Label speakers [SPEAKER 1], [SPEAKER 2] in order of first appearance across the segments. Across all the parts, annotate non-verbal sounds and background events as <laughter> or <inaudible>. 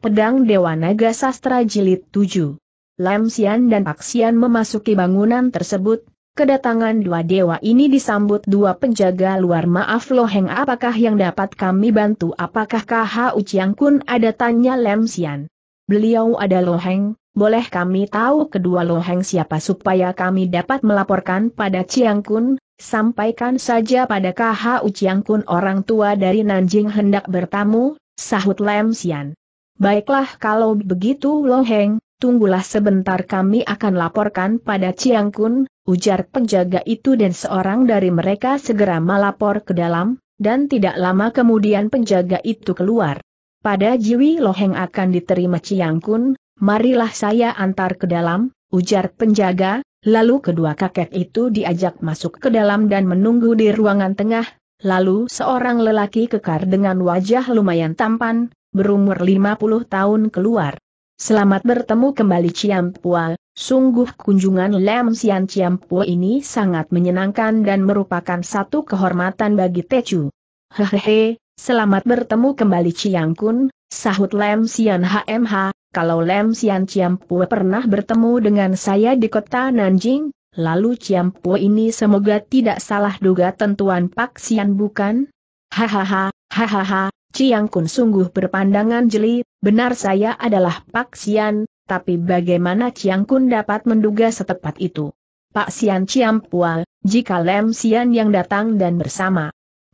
[SPEAKER 1] Pedang Dewa Naga Sastra Jilid 7. Lam Sian dan Pak Sian memasuki bangunan tersebut, kedatangan dua dewa ini disambut dua penjaga luar maaf loheng apakah yang dapat kami bantu apakah KH Uciang Kun ada tanya Lam Sian. Beliau ada loheng, boleh kami tahu kedua loheng siapa supaya kami dapat melaporkan pada Ciang Kun, sampaikan saja pada KH Uciang Kun orang tua dari Nanjing hendak bertamu, sahut Lam Sian. Baiklah kalau begitu Loheng, tunggulah sebentar kami akan laporkan pada Chiang Kun, ujar penjaga itu dan seorang dari mereka segera melapor ke dalam, dan tidak lama kemudian penjaga itu keluar. Pada Jiwi Loheng akan diterima Chiang Kun, marilah saya antar ke dalam, ujar penjaga, lalu kedua kakek itu diajak masuk ke dalam dan menunggu di ruangan tengah, lalu seorang lelaki kekar dengan wajah lumayan tampan, berumur 50 tahun keluar. Selamat bertemu kembali Ciampua, sungguh kunjungan Lem Sian Ciampua ini sangat menyenangkan dan merupakan satu kehormatan bagi Teju. Hehehe, selamat bertemu kembali Ciangkun, sahut Lem Sian HMH, kalau Lem Sian Ciampua pernah bertemu dengan saya di kota Nanjing, Lalu Ciampu ini semoga tidak salah duga tentuan Pak Sian bukan? Hahaha, hahaha, Ciang Kun sungguh berpandangan jeli, benar saya adalah Pak Sian, tapi bagaimana Ciang Kun dapat menduga setepat itu? Pak Sian Pual, jika Lem Sian yang datang dan bersama.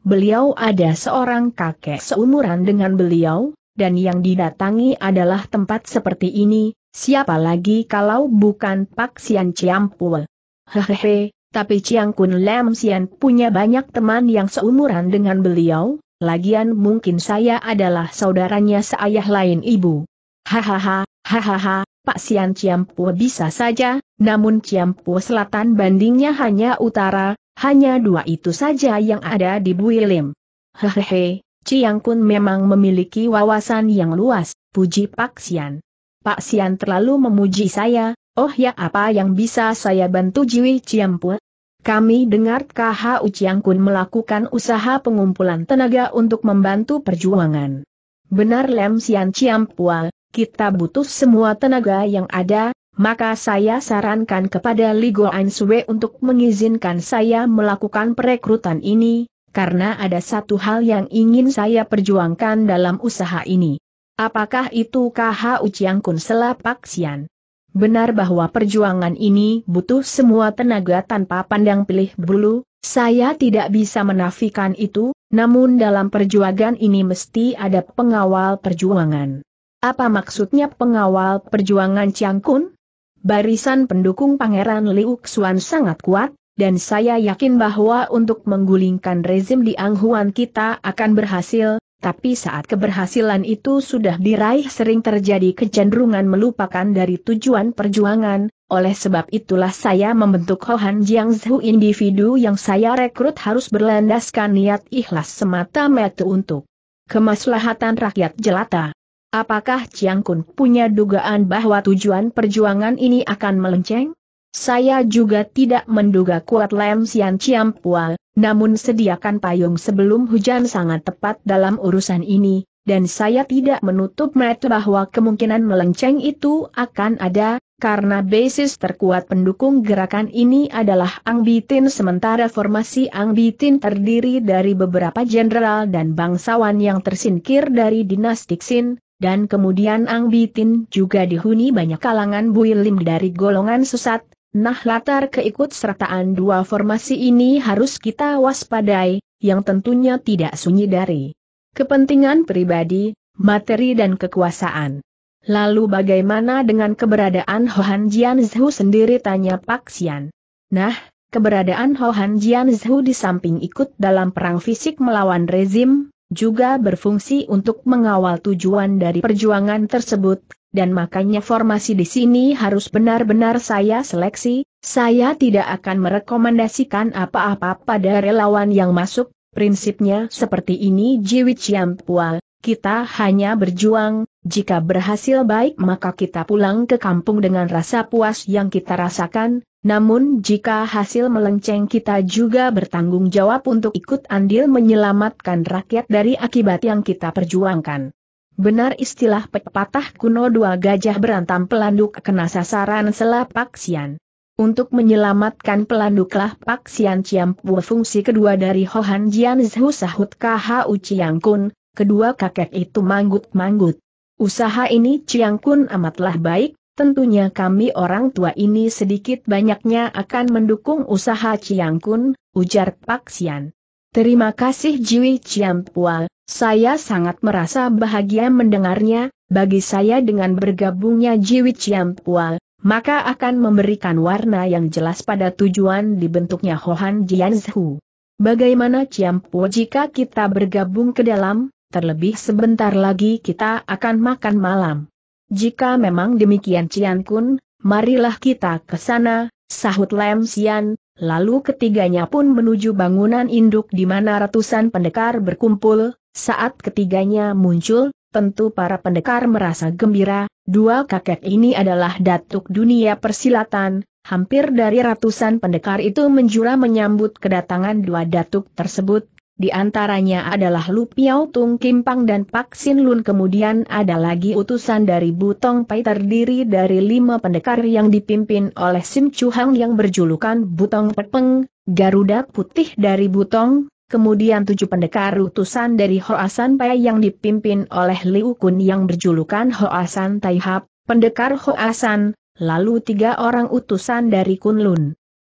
[SPEAKER 1] Beliau ada seorang kakek seumuran dengan beliau, dan yang didatangi adalah tempat seperti ini, siapa lagi kalau bukan Pak Sian Pual? Hehehe, tapi Ciang Kun Lem Sian punya banyak teman yang seumuran dengan beliau, lagian mungkin saya adalah saudaranya seayah lain ibu. Hahaha, hahaha, Pak Sian Ciampu bisa saja, namun Ciampu Selatan bandingnya hanya utara, hanya dua itu saja yang ada di Builim. Hehehe, Ciang Kun memang memiliki wawasan yang luas, puji Pak Sian. Pak Sian terlalu memuji saya, oh ya apa yang bisa saya bantu Jiwi Ciampu? Kami dengar KHU Kun melakukan usaha pengumpulan tenaga untuk membantu perjuangan. Benar Lem Sian Pua, kita butuh semua tenaga yang ada, maka saya sarankan kepada Ligo Sui untuk mengizinkan saya melakukan perekrutan ini, karena ada satu hal yang ingin saya perjuangkan dalam usaha ini. Apakah itu KHU Kun Selapak Sian? benar bahwa perjuangan ini butuh semua tenaga tanpa pandang pilih bulu, saya tidak bisa menafikan itu, namun dalam perjuangan ini mesti ada pengawal perjuangan. Apa maksudnya pengawal perjuangan Kun? Barisan pendukung Pangeran Liu Xuan sangat kuat, dan saya yakin bahwa untuk menggulingkan rezim di Anghuan kita akan berhasil, tapi saat keberhasilan itu sudah diraih sering terjadi kecenderungan melupakan dari tujuan perjuangan, oleh sebab itulah saya membentuk Hohan Jiang Zhu individu yang saya rekrut harus berlandaskan niat ikhlas semata-mata untuk kemaslahatan rakyat jelata. Apakah Chiang Kun punya dugaan bahwa tujuan perjuangan ini akan melenceng? Saya juga tidak menduga kuat Lem Sian Chiang Pua namun sediakan payung sebelum hujan sangat tepat dalam urusan ini, dan saya tidak menutup mata bahwa kemungkinan melenceng itu akan ada, karena basis terkuat pendukung gerakan ini adalah Ang Bitin sementara formasi Ang Bitin terdiri dari beberapa jenderal dan bangsawan yang tersingkir dari dinasti Xin, dan kemudian Ang Bitin juga dihuni banyak kalangan builim dari golongan sesat, Nah latar keikutsertaan dua formasi ini harus kita waspadai, yang tentunya tidak sunyi dari kepentingan pribadi, materi dan kekuasaan. Lalu bagaimana dengan keberadaan Hohan Jian sendiri tanya Pak Sian. Nah, keberadaan Hohan Jian di samping ikut dalam perang fisik melawan rezim, juga berfungsi untuk mengawal tujuan dari perjuangan tersebut, dan makanya formasi di sini harus benar-benar saya seleksi, saya tidak akan merekomendasikan apa-apa pada relawan yang masuk, prinsipnya seperti ini Jiwi Pual, kita hanya berjuang, jika berhasil baik maka kita pulang ke kampung dengan rasa puas yang kita rasakan, namun jika hasil melenceng kita juga bertanggung jawab untuk ikut andil menyelamatkan rakyat dari akibat yang kita perjuangkan. Benar istilah pepatah kuno dua gajah berantam pelanduk kena sasaran selapak sian. Untuk menyelamatkan pelanduklah Pak Sian Pua fungsi kedua dari Hohan Jian Zhu Sahut KHU Chiang Kun, kedua kakek itu manggut-manggut. Usaha ini Chiang Kun amatlah baik, tentunya kami orang tua ini sedikit banyaknya akan mendukung usaha Chiang Kun, ujar Pak Sian. Terima kasih Jiwi Chiampua, saya sangat merasa bahagia mendengarnya, bagi saya dengan bergabungnya Jiwi Chiampua, maka akan memberikan warna yang jelas pada tujuan dibentuknya Hohan Jianzhu. Bagaimana Ciampu jika kita bergabung ke dalam, terlebih sebentar lagi kita akan makan malam. Jika memang demikian Cian Kun, marilah kita ke sana, sahut Lem Sian, Lalu ketiganya pun menuju bangunan induk di mana ratusan pendekar berkumpul, saat ketiganya muncul, tentu para pendekar merasa gembira, dua kakek ini adalah datuk dunia persilatan, hampir dari ratusan pendekar itu menjura menyambut kedatangan dua datuk tersebut, di antaranya adalah Lu Piao Tung Kim Pang dan Pak Sin Lun kemudian ada lagi utusan dari Butong Pai terdiri dari lima pendekar yang dipimpin oleh Sim Chu Hang yang berjulukan Butong Pepeng, Garuda Putih dari Butong, kemudian tujuh pendekar utusan dari Hoasan Pai yang dipimpin oleh Liu Kun yang berjulukan Hoasan Taihap, pendekar Hoasan, lalu tiga orang utusan dari Kun Lun.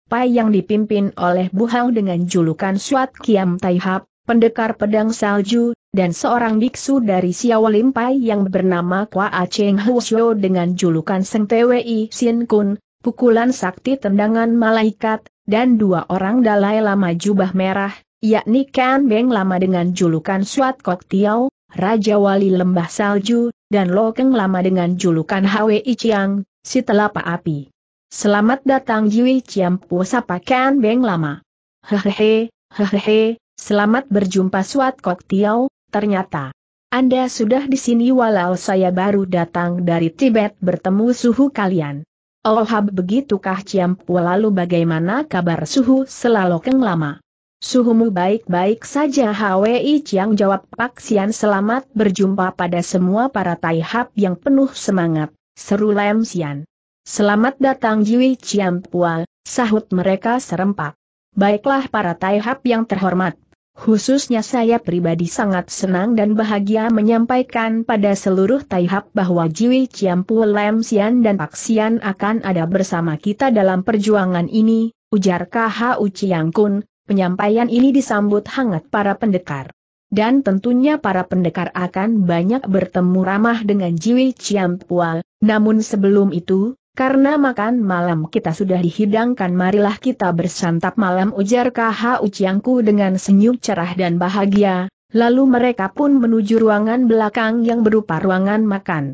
[SPEAKER 1] Pai yang dipimpin oleh Buhao dengan julukan Suat Kiam Tai Hap, pendekar pedang salju, dan seorang biksu dari Siawalim Pai yang bernama Kwa Acheng Shuo dengan julukan Seng Twi Sin Kun, pukulan sakti tendangan malaikat, dan dua orang Dalai Lama jubah merah, yakni Kan Beng Lama dengan julukan Suat Kok Tiao, Raja Wali Lembah Salju, dan Lokeng Lama dengan julukan Hwi Chiang, si Telapak api. Selamat datang Jiwi Chiampu Sapa Kan Beng Lama. Hehehe, hehehe, selamat berjumpa Suat Kok Tiao, ternyata. Anda sudah di sini walau saya baru datang dari Tibet bertemu suhu kalian. Oh hab begitukah Ciampu lalu bagaimana kabar suhu selalu keng lama? Suhumu baik-baik saja HWI Ciang jawab Pak Sian. selamat berjumpa pada semua para taihab yang penuh semangat, seru Lem Sian. Selamat datang Jiwi Ciampua, sahut mereka serempak. Baiklah para Taihap yang terhormat. Khususnya saya pribadi sangat senang dan bahagia menyampaikan pada seluruh Taihap bahwa Jiwi Ciampu Lem Sian dan Pak Sian akan ada bersama kita dalam perjuangan ini, ujar KH Uciang Kun, penyampaian ini disambut hangat para pendekar. Dan tentunya para pendekar akan banyak bertemu ramah dengan Jiwi Ciampual, namun sebelum itu, karena makan malam kita sudah dihidangkan marilah kita bersantap malam ujar KH Uciangku dengan senyum cerah dan bahagia, lalu mereka pun menuju ruangan belakang yang berupa ruangan makan.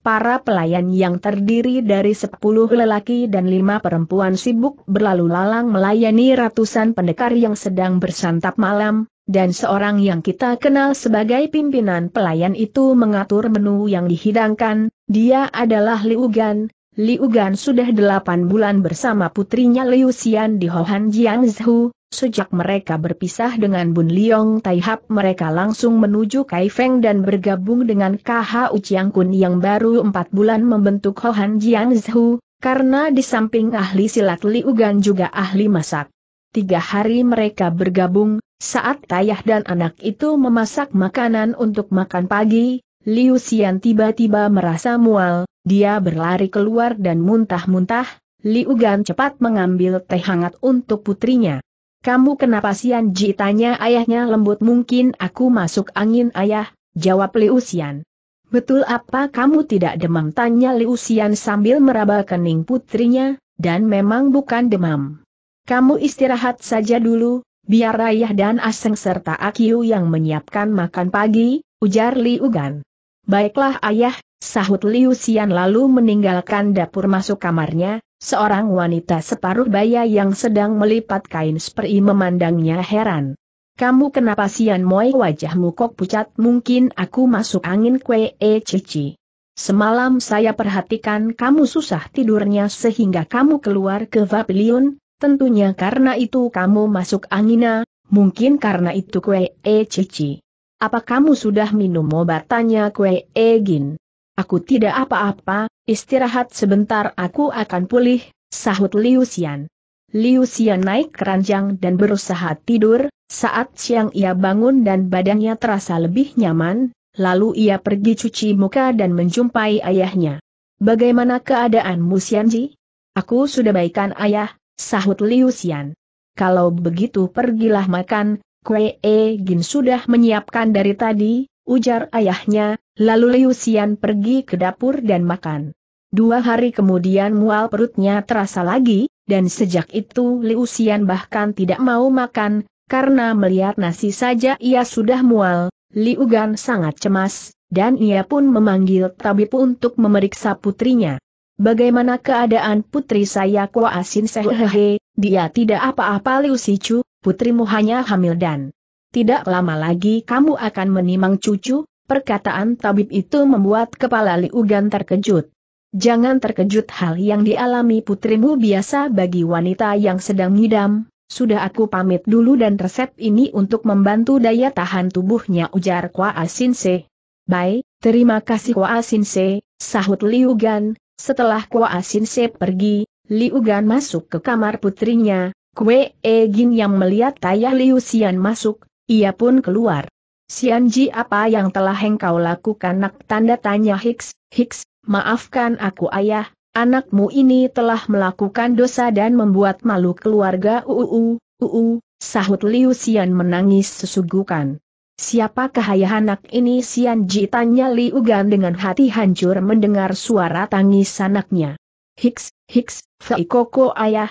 [SPEAKER 1] Para pelayan yang terdiri dari sepuluh lelaki dan lima perempuan sibuk berlalu lalang melayani ratusan pendekar yang sedang bersantap malam, dan seorang yang kita kenal sebagai pimpinan pelayan itu mengatur menu yang dihidangkan, dia adalah Liugan, Liu Gan sudah delapan bulan bersama putrinya Liu Xian di Hohan Jiangzhou, sejak mereka berpisah dengan Bun Liong Taihap mereka langsung menuju Kaifeng dan bergabung dengan KH Uciang Kun yang baru empat bulan membentuk Hohan Jiangzhou, karena di samping ahli silat Liu Gan juga ahli masak. Tiga hari mereka bergabung, saat Tayah dan anak itu memasak makanan untuk makan pagi, Liu Xian tiba-tiba merasa mual, dia berlari keluar dan muntah-muntah, Liu Gan cepat mengambil teh hangat untuk putrinya. Kamu kenapa Sian Ji tanya ayahnya lembut mungkin aku masuk angin ayah, jawab Liu Xian. Betul apa kamu tidak demam tanya Liu Xian sambil meraba kening putrinya, dan memang bukan demam. Kamu istirahat saja dulu, biar ayah dan Aseng serta Akiu yang menyiapkan makan pagi, ujar Liu Gan. Baiklah ayah, sahut Liu Xian lalu meninggalkan dapur masuk kamarnya, seorang wanita separuh baya yang sedang melipat kain seperti memandangnya heran. Kamu kenapa Sian Moi wajahmu kok pucat mungkin aku masuk angin kue e cici. Semalam saya perhatikan kamu susah tidurnya sehingga kamu keluar ke Vapilion, tentunya karena itu kamu masuk angina, mungkin karena itu kue e cici. Apa kamu sudah minum obat? Tanya Kue Egin. Aku tidak apa-apa, istirahat sebentar aku akan pulih, sahut Liu Xian. Liu Xian naik keranjang dan berusaha tidur, saat siang ia bangun dan badannya terasa lebih nyaman, lalu ia pergi cuci muka dan menjumpai ayahnya. Bagaimana keadaanmu Xianji? Aku sudah baikan ayah, sahut Liu Xian. Kalau begitu pergilah makan, Kue e Gin sudah menyiapkan dari tadi, ujar ayahnya, lalu Liu Xian pergi ke dapur dan makan. Dua hari kemudian mual perutnya terasa lagi, dan sejak itu Liu Xian bahkan tidak mau makan, karena melihat nasi saja ia sudah mual, Liu Gan sangat cemas, dan ia pun memanggil tabib untuk memeriksa putrinya. Bagaimana keadaan putri saya Kua Asin Sehehe, dia tidak apa-apa Liu Sichu, putrimu hanya hamil dan tidak lama lagi kamu akan menimang cucu, perkataan tabib itu membuat kepala Liugan terkejut. Jangan terkejut hal yang dialami putrimu biasa bagi wanita yang sedang ngidam, sudah aku pamit dulu dan resep ini untuk membantu daya tahan tubuhnya ujar Kwa Asinse. Baik, terima kasih Kwa Asinse, sahut Liugan, setelah Kwa Asinse pergi, Liugan masuk ke kamar putrinya, Kue Egin yang melihat Tayah Liu Xian masuk, ia pun keluar. Ji apa yang telah engkau lakukan nak tanda tanya Hicks, Hicks, maafkan aku ayah, anakmu ini telah melakukan dosa dan membuat malu keluarga uu, uu, sahut Liu Xian menangis sesugukan. Siapa ayah anak ini Ji tanya Liu Gan dengan hati hancur mendengar suara tangis anaknya. Hicks, Hicks, Fai Koko ayah,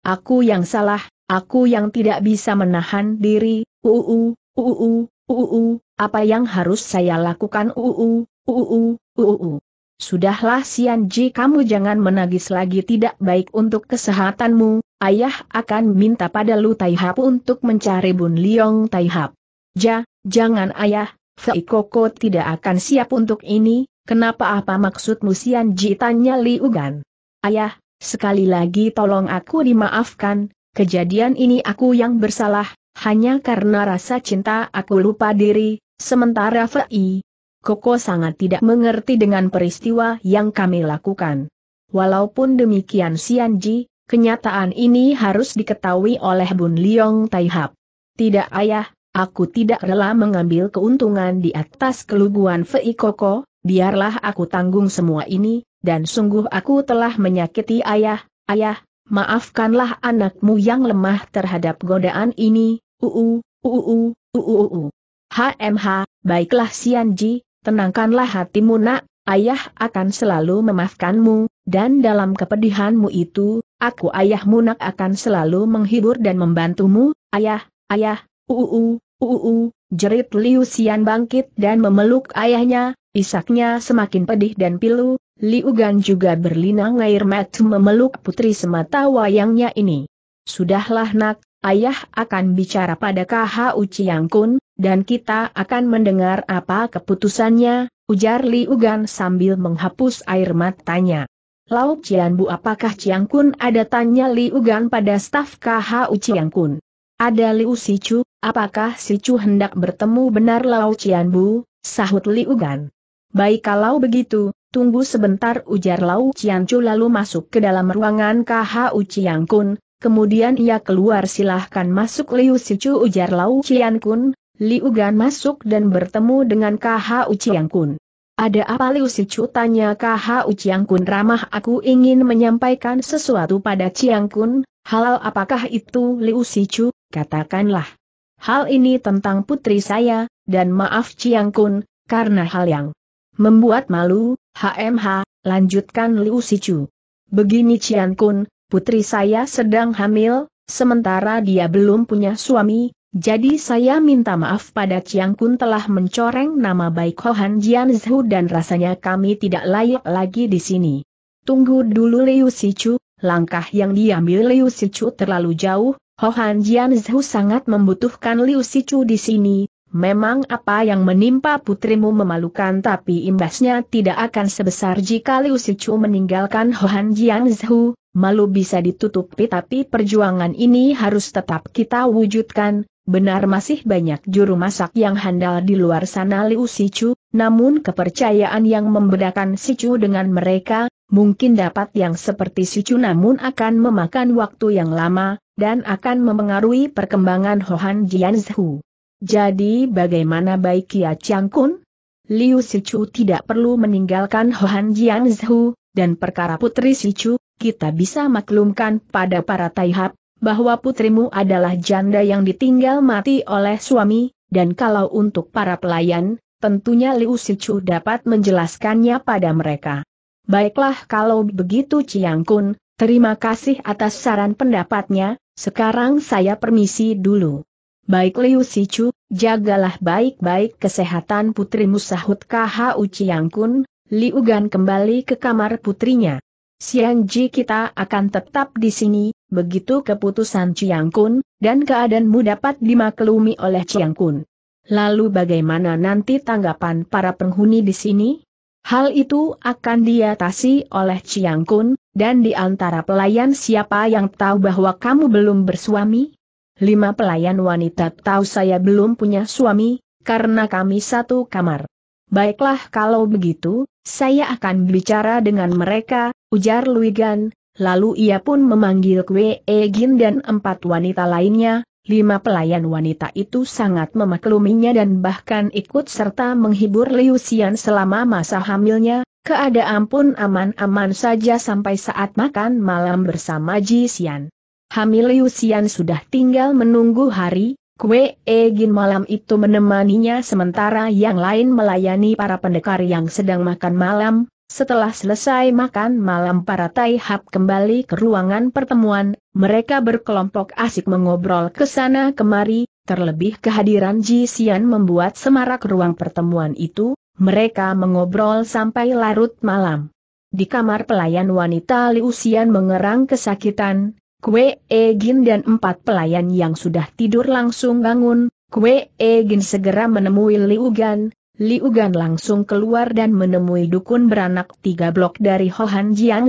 [SPEAKER 1] Aku yang salah, aku yang tidak bisa menahan diri, uu, uu, uu, apa yang harus saya lakukan uu, uu, uu. Sudahlah Sianji kamu jangan menagis lagi tidak baik untuk kesehatanmu, ayah akan minta pada Lu Taihap untuk mencari Bun Liong Taihap. Ja, jangan ayah, Fei Koko tidak akan siap untuk ini, kenapa apa maksudmu Sianji tanya Li Ugan. Ayah, Sekali lagi tolong aku dimaafkan, kejadian ini aku yang bersalah, hanya karena rasa cinta aku lupa diri, sementara Fei, Koko sangat tidak mengerti dengan peristiwa yang kami lakukan. Walaupun demikian Sianji, kenyataan ini harus diketahui oleh Bun Liong Taihap. Tidak ayah, aku tidak rela mengambil keuntungan di atas keluguan Fei Koko, biarlah aku tanggung semua ini, dan sungguh aku telah menyakiti ayah, ayah, maafkanlah anakmu yang lemah terhadap godaan ini, uu, uu, uu, uu. HMH, baiklah Sianji, tenangkanlah hatimu nak, ayah akan selalu memaafkanmu, dan dalam kepedihanmu itu, aku ayahmu nak akan selalu menghibur dan membantumu, ayah, ayah, uu, uu, jerit Liu Xian bangkit dan memeluk ayahnya, isaknya semakin pedih dan pilu, Liu Gan juga berlinang air mata memeluk putri semata wayangnya ini. Sudahlah nak, ayah akan bicara pada KHU Chiang Kun, dan kita akan mendengar apa keputusannya, ujar Liu Gan sambil menghapus air matanya. Lauk Cianbu, apakah Ciangkun Kun ada tanya Liu Gan pada staf KHU Chiang Kun. Ada Liu Sicu, apakah Sicu hendak bertemu benar Lau Cianbu? sahut Liu Gan. Baik kalau begitu, Tunggu sebentar ujar Lau Ciancu lalu masuk ke dalam ruangan KHU Kun, kemudian ia keluar silahkan masuk Liu Sicu ujar Lau Ciankun, Liu Gan masuk dan bertemu dengan KHU Kun. Ada apa Liu Sicu tanya KHU Kun ramah aku ingin menyampaikan sesuatu pada Ciangkun, halal apakah itu Liu Sicu, katakanlah. Hal ini tentang putri saya, dan maaf Ciangkun, karena hal yang Membuat malu, HMH, lanjutkan Liu Sichu. Begini Cian Kun, putri saya sedang hamil, sementara dia belum punya suami, jadi saya minta maaf pada Ciang Kun telah mencoreng nama baik Hohan Jian Zhu dan rasanya kami tidak layak lagi di sini. Tunggu dulu Liu Sichu, langkah yang diambil Liu Sichu terlalu jauh, Hohan Jian Zhu sangat membutuhkan Liu Sichu di sini, Memang apa yang menimpa putrimu memalukan tapi imbasnya tidak akan sebesar jika Liu Sichu meninggalkan Hohan Jiang malu bisa ditutupi tapi perjuangan ini harus tetap kita wujudkan, benar masih banyak juru masak yang handal di luar sana Liu Sichu, namun kepercayaan yang membedakan Sichu dengan mereka, mungkin dapat yang seperti Sichu namun akan memakan waktu yang lama, dan akan memengaruhi perkembangan Hohan jadi bagaimana baik Kia Chiang Kun? Liu Sichu tidak perlu meninggalkan Hohan Jian Zhu, dan perkara putri Sichu, kita bisa maklumkan pada para Taihap, bahwa putrimu adalah janda yang ditinggal mati oleh suami, dan kalau untuk para pelayan, tentunya Liu Sichu dapat menjelaskannya pada mereka. Baiklah kalau begitu Chiang Kun, terima kasih atas saran pendapatnya, sekarang saya permisi dulu. Baik Liu Sichu, jagalah baik-baik kesehatan putrimu sahut KHU Ciyangkun. Kun, Liu Gan kembali ke kamar putrinya. Siang Ji kita akan tetap di sini, begitu keputusan Ciyangkun, Kun, dan keadaanmu dapat dimaklumi oleh Ciyangkun. Kun. Lalu bagaimana nanti tanggapan para penghuni di sini? Hal itu akan diatasi oleh Ciyangkun, Kun, dan di antara pelayan siapa yang tahu bahwa kamu belum bersuami? lima pelayan wanita tahu saya belum punya suami, karena kami satu kamar. Baiklah kalau begitu, saya akan bicara dengan mereka, ujar Luigan, lalu ia pun memanggil Kwe e Gin dan empat wanita lainnya, Lima pelayan wanita itu sangat memakluminya dan bahkan ikut serta menghibur Liu Xian selama masa hamilnya, keadaan pun aman-aman saja sampai saat makan malam bersama Ji Xian. Hamiliusian sudah tinggal menunggu hari, Kue Egin malam itu menemaninya sementara yang lain melayani para pendekar yang sedang makan malam, setelah selesai makan malam para Taihap kembali ke ruangan pertemuan, mereka berkelompok asik mengobrol ke sana kemari, terlebih kehadiran Ji Xian membuat semarak ruang pertemuan itu, mereka mengobrol sampai larut malam. Di kamar pelayan wanita Liu Xian mengerang kesakitan, Kue Egin dan empat pelayan yang sudah tidur langsung bangun, Kue Egin segera menemui Liugan, Liugan langsung keluar dan menemui dukun beranak tiga blok dari Hohan Jiang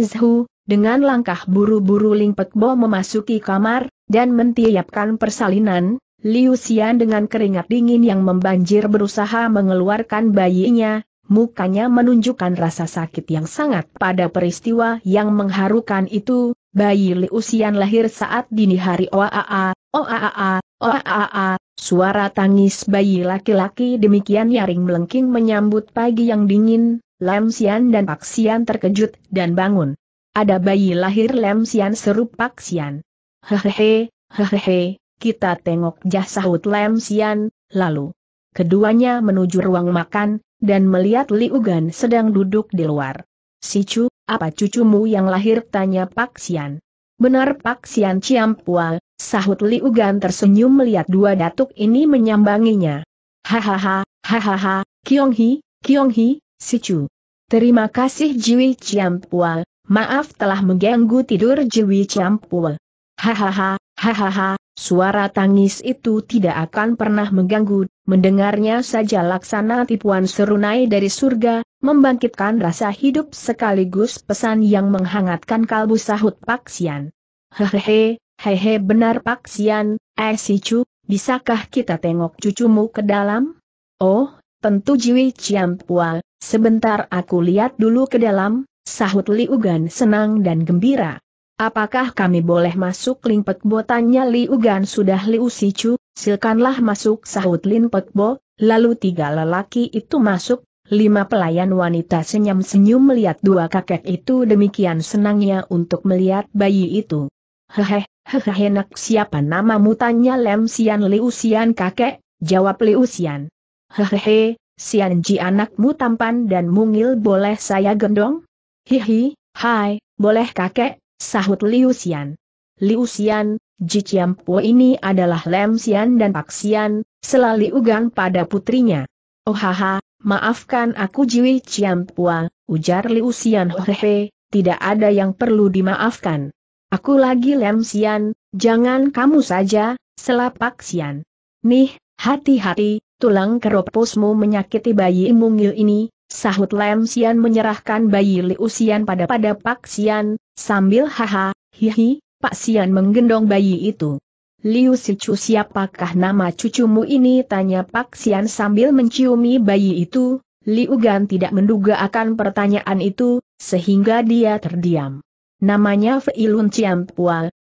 [SPEAKER 1] dengan langkah buru-buru Ling Pek Bo memasuki kamar, dan mentiapkan persalinan, Liu Xian dengan keringat dingin yang membanjir berusaha mengeluarkan bayinya, mukanya menunjukkan rasa sakit yang sangat pada peristiwa yang mengharukan itu, Bayi Liusian lahir saat dini hari OAA, OAA, OAA, suara tangis bayi laki-laki demikian nyaring melengking menyambut pagi yang dingin, Sian dan Paksian terkejut dan bangun. Ada bayi lahir Lamsian seru Paksian. Hehehe, hehehe, kita tengok jah sahut Sian, lalu. Keduanya menuju ruang makan, dan melihat Liugan sedang duduk di luar. Si Chu. Apa cucumu yang lahir? Tanya Pak Sian. Benar Pak Sian Ciampua, sahut Li Ugan tersenyum melihat dua datuk ini menyambanginya. Hahaha, hahaha, Kiong Hi, Kiong Hi, si Terima kasih Jiwi Ciampua, maaf telah mengganggu tidur Jiwi Ciampua. Hahaha, hahaha, Suara tangis itu tidak akan pernah mengganggu, mendengarnya saja laksana tipuan serunai dari surga, membangkitkan rasa hidup sekaligus pesan yang menghangatkan kalbu sahut Pak Sian. Hehehe, hehe benar Pak Sian, eh si cu, bisakah kita tengok cucumu ke dalam? Oh, tentu Jiwi Ciampua, sebentar aku lihat dulu ke dalam, sahut Liugan senang dan gembira. Apakah kami boleh masuk Ling Pek Bo? Tanya Liu sudah Liu Sicu, silkanlah masuk sahut Ling Pek lalu tiga lelaki itu masuk, lima pelayan wanita senyum-senyum melihat dua kakek itu demikian senangnya untuk melihat bayi itu. Hehe, hehe enak siapa namamu tanya Lem Sian Liu Sian kakek, jawab Liu Sian. Hehehe, Sian Ji anakmu tampan dan mungil boleh saya gendong? Hihi, hai, boleh kakek, sahut Liu Xian. Liu Xian, Jiciampo ini adalah Lem Xian dan Pak Xian, selalu ugan pada putrinya. Oh haha, maafkan aku Jiwi Ciampua, ujar Liu Xian oh, tidak ada yang perlu dimaafkan. Aku lagi Lem Xian, jangan kamu saja, selapak Xian. Nih, hati-hati, tulang keroposmu menyakiti bayi mungil ini, Sahut Lem Sian menyerahkan bayi Liu Xian pada pada Pak Sian, sambil haha, hihi, Pak Sian menggendong bayi itu. Liu Sichu siapakah nama cucumu ini tanya Pak Sian sambil menciumi bayi itu, Liu Gan tidak menduga akan pertanyaan itu, sehingga dia terdiam. Namanya Feilun Ciam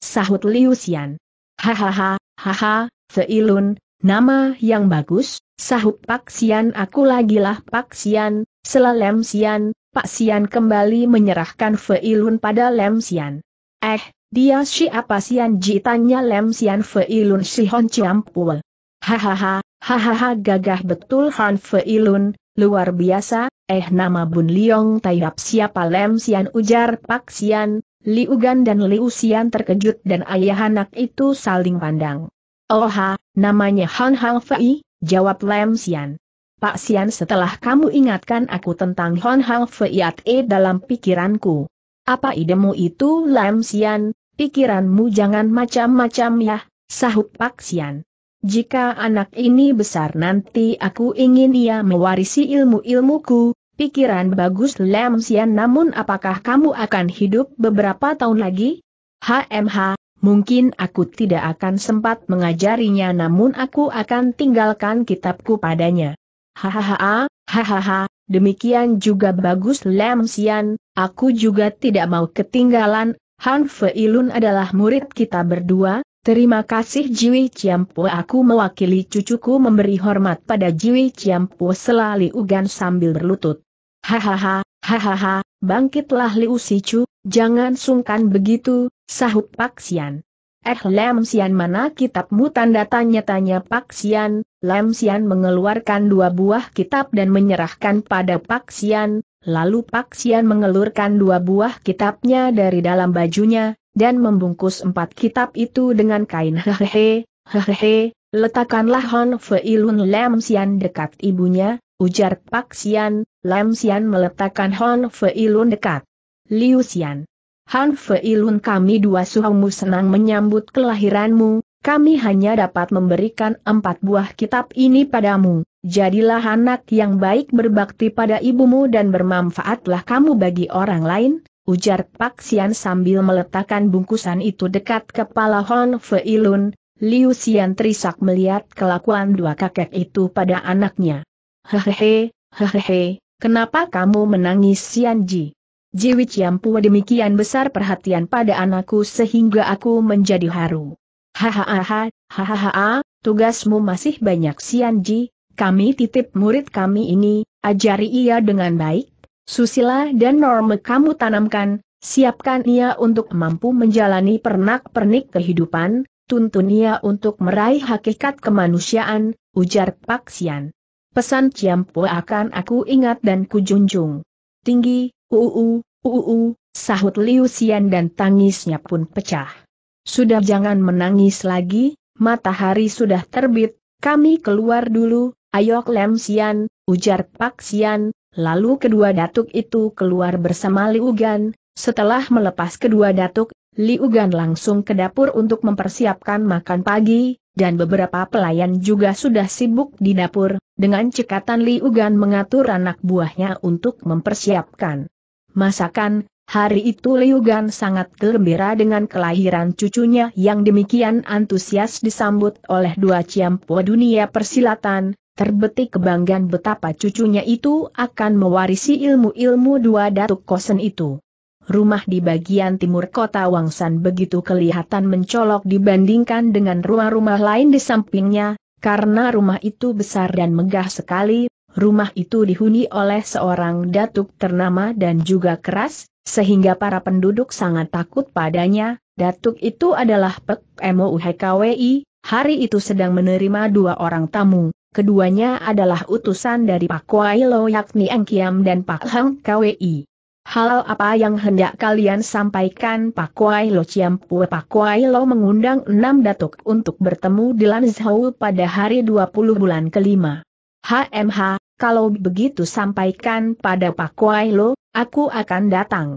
[SPEAKER 1] sahut Liu Xian. Hahaha, haha, Feilun, nama yang bagus, sahut Pak Sian. aku lagilah Pak Sian. Setelah Lem Sian, Pak Sian kembali menyerahkan Feilun pada Lem Sian. Eh, dia siapa Sian Ji tanya Lem Sian Feilun si Hon Ciampul. Hahaha, hahaha gagah betul Han Feilun, luar biasa, eh nama Bun Liong Taiyap siapa Lem Sian ujar Pak Sian, Liu Gan dan Liu Sian terkejut dan ayah anak itu saling pandang. Oh Oha, namanya Han Hang Fei, jawab Lem Sian. Pak Sian setelah kamu ingatkan aku tentang Hon Hang Feiat E dalam pikiranku. Apa idemu itu Lam Sian, pikiranmu jangan macam-macam ya, sahut Pak Sian. Jika anak ini besar nanti aku ingin ia mewarisi ilmu-ilmuku, pikiran bagus Lam Sian namun apakah kamu akan hidup beberapa tahun lagi? HMH, Mungkin aku tidak akan sempat mengajarinya namun aku akan tinggalkan kitabku padanya. Hahaha, hahaha, demikian juga bagus Lam Sian, aku juga tidak mau ketinggalan, Han Lun adalah murid kita berdua, terima kasih Jiwi Ciampu aku mewakili cucuku memberi hormat pada Jiwi Ciampu selali Ugan sambil berlutut. Hahaha, hahaha, bangkitlah Liu Sicu, jangan sungkan begitu, sahut Pak Sian. Eh Lam Sian mana kitabmu tanda tanya-tanya Pak Sian, Lam Xian mengeluarkan dua buah kitab dan menyerahkan pada Pak Xian, lalu Pak Xian mengelurkan dua buah kitabnya dari dalam bajunya, dan membungkus empat kitab itu dengan kain hehehe, <laughs> hehehe, letakkanlah Hon Feilun Lam Xian dekat ibunya, ujar Pak Xian, Lam Xian meletakkan Hon Feilun dekat. Liu Xian. Han Feilun kami dua suhumu senang menyambut kelahiranmu, kami hanya dapat memberikan empat buah kitab ini padamu. Jadilah anak yang baik berbakti pada ibumu dan bermanfaatlah kamu bagi orang lain, ujar Pak Sian sambil meletakkan bungkusan itu dekat kepala Hon Feilun. Liu Xian terisak melihat kelakuan dua kakek itu pada anaknya. Hehehe, hehehe, kenapa kamu menangis Sian Ji? Jiwi Ciampu demikian besar perhatian pada anakku sehingga aku menjadi haru. Hahaha, hahaha, tugasmu masih banyak Sianji, kami titip murid kami ini, ajari ia dengan baik, Susila dan norma kamu tanamkan, siapkan ia untuk mampu menjalani pernak-pernik kehidupan, tuntun ia untuk meraih hakikat kemanusiaan, ujar Pak Sian. Pesan Ciampo akan aku ingat dan kujunjung. Tinggi, uu, uu, sahut Liu Sian dan tangisnya pun pecah. Sudah jangan menangis lagi, matahari sudah terbit, kami keluar dulu, ayo klem Sian, ujar Pak Sian, lalu kedua datuk itu keluar bersama Liu Gan, setelah melepas kedua datuk, Liu Gan langsung ke dapur untuk mempersiapkan makan pagi, dan beberapa pelayan juga sudah sibuk di dapur, dengan cekatan Liu Gan mengatur anak buahnya untuk mempersiapkan masakan, Hari itu Liu Gan sangat gembira dengan kelahiran cucunya yang demikian antusias disambut oleh dua ciampu dunia persilatan, terbetik kebanggaan betapa cucunya itu akan mewarisi ilmu-ilmu dua datuk kosen itu. Rumah di bagian timur kota Wangsan begitu kelihatan mencolok dibandingkan dengan rumah-rumah lain di sampingnya, karena rumah itu besar dan megah sekali, rumah itu dihuni oleh seorang datuk ternama dan juga keras, sehingga para penduduk sangat takut padanya, Datuk itu adalah Pek MOUHKWI, hari itu sedang menerima dua orang tamu, keduanya adalah utusan dari Pak Kuailo yakni Eng Kiam dan Pak Hang KWI. Hal apa yang hendak kalian sampaikan Pak Kuai Lo Ciampue Pak Kuai Lo mengundang enam datuk untuk bertemu di Lanzhou pada hari 20 bulan kelima. HMH, kalau begitu sampaikan pada Pak Kuai Lo, Aku akan datang.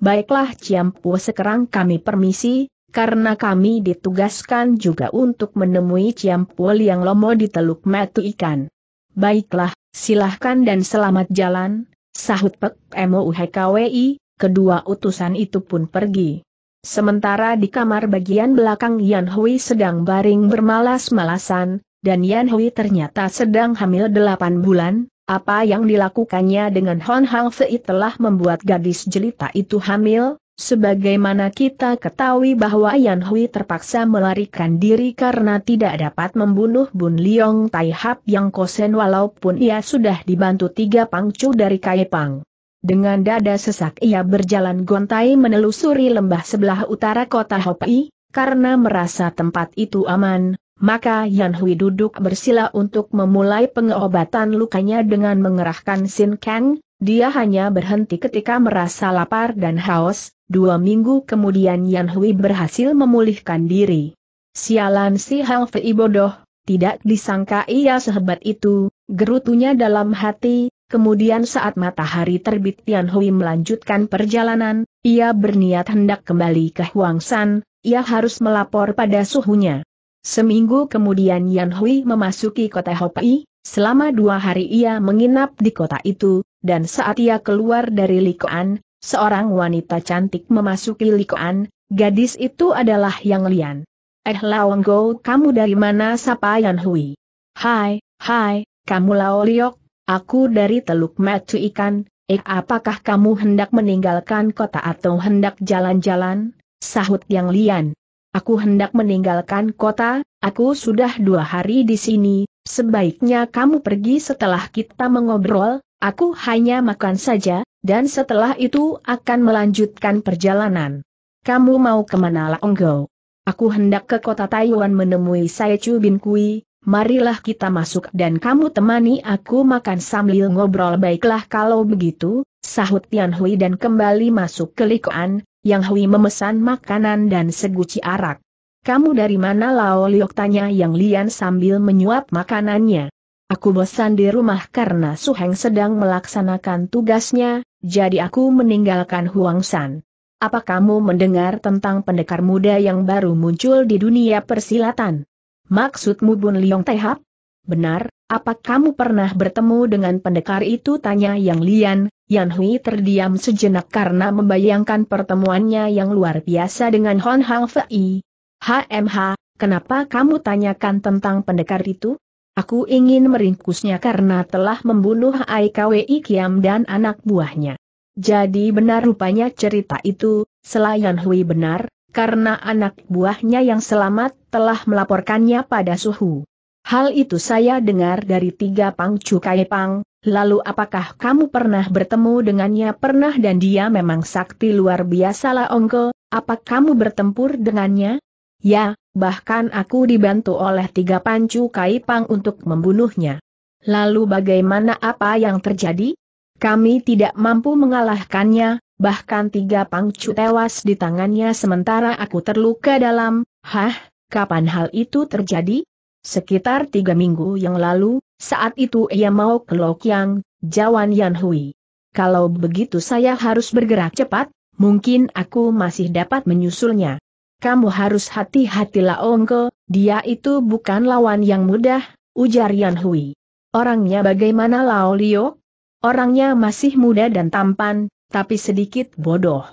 [SPEAKER 1] Baiklah Ciampu sekarang kami permisi, karena kami ditugaskan juga untuk menemui Ciampu yang lomo di Teluk Metu Ikan. Baiklah, silahkan dan selamat jalan, sahut Pek MOUHKWI, kedua utusan itu pun pergi. Sementara di kamar bagian belakang Yan Hui sedang baring bermalas-malasan, dan Yan Hui ternyata sedang hamil delapan bulan, apa yang dilakukannya dengan Hon Hang Fei telah membuat gadis jelita itu hamil, sebagaimana kita ketahui bahwa Yan Hui terpaksa melarikan diri karena tidak dapat membunuh Bun Liong Tai Hap yang kosen walaupun ia sudah dibantu tiga pangcu dari Kai Pang. Dengan dada sesak ia berjalan gontai menelusuri lembah sebelah utara kota Hopi, karena merasa tempat itu aman, maka Yan Hui duduk bersila untuk memulai pengobatan lukanya dengan mengerahkan Sin Kang, dia hanya berhenti ketika merasa lapar dan haus, dua minggu kemudian Yan Hui berhasil memulihkan diri. Sialan si Fei bodoh, tidak disangka ia sehebat itu, gerutunya dalam hati, kemudian saat matahari terbit Tian Hui melanjutkan perjalanan, ia berniat hendak kembali ke Huang San, ia harus melapor pada suhunya. Seminggu kemudian Yan Hui memasuki kota Hopi, selama dua hari ia menginap di kota itu, dan saat ia keluar dari Likoan, seorang wanita cantik memasuki Likoan, gadis itu adalah Yang Lian. Eh Laong kamu dari mana sapa Yan Hui? Hai, hai, kamu Lao Liok, aku dari Teluk Matu Ikan, eh apakah kamu hendak meninggalkan kota atau hendak jalan-jalan? Sahut Yang Lian. Aku hendak meninggalkan kota, aku sudah dua hari di sini, sebaiknya kamu pergi setelah kita mengobrol, aku hanya makan saja, dan setelah itu akan melanjutkan perjalanan. Kamu mau kemana Laonggau? Aku hendak ke kota Taiwan menemui saya Chu Bin Kui, marilah kita masuk dan kamu temani aku makan sambil ngobrol baiklah kalau begitu, sahut Tian Hui dan kembali masuk ke Likoan, yang Hui memesan makanan dan seguci arak. Kamu dari mana Lao Liok tanya Yang Lian sambil menyuap makanannya. Aku bosan di rumah karena Su Heng sedang melaksanakan tugasnya, jadi aku meninggalkan Huang San. Apa kamu mendengar tentang pendekar muda yang baru muncul di dunia persilatan? Maksudmu Bun Liong Tehap? Benar, apa kamu pernah bertemu dengan pendekar itu tanya Yang Lian, Yan Hui terdiam sejenak karena membayangkan pertemuannya yang luar biasa dengan Hon Hang Fei. HMH, kenapa kamu tanyakan tentang pendekar itu? Aku ingin meringkusnya karena telah membunuh Aikwi Kiam dan anak buahnya. Jadi benar rupanya cerita itu, selain Hui benar, karena anak buahnya yang selamat telah melaporkannya pada Suhu. Hal itu saya dengar dari tiga pangcu Kaipang, Lalu apakah kamu pernah bertemu dengannya pernah dan dia memang sakti luar biasa lah Ongko, apa kamu bertempur dengannya? Ya, bahkan aku dibantu oleh tiga pancu kaipang untuk membunuhnya. Lalu bagaimana apa yang terjadi? Kami tidak mampu mengalahkannya, bahkan tiga pangcu tewas di tangannya sementara aku terluka dalam, hah, kapan hal itu terjadi? Sekitar tiga minggu yang lalu, saat itu ia mau ke Lokyang, Jawan Yan Hui. Kalau begitu saya harus bergerak cepat, mungkin aku masih dapat menyusulnya. Kamu harus hati-hatilah Ongko, dia itu bukan lawan yang mudah, ujar Yan Hui. Orangnya bagaimana Lao liu? Orangnya masih muda dan tampan, tapi sedikit bodoh.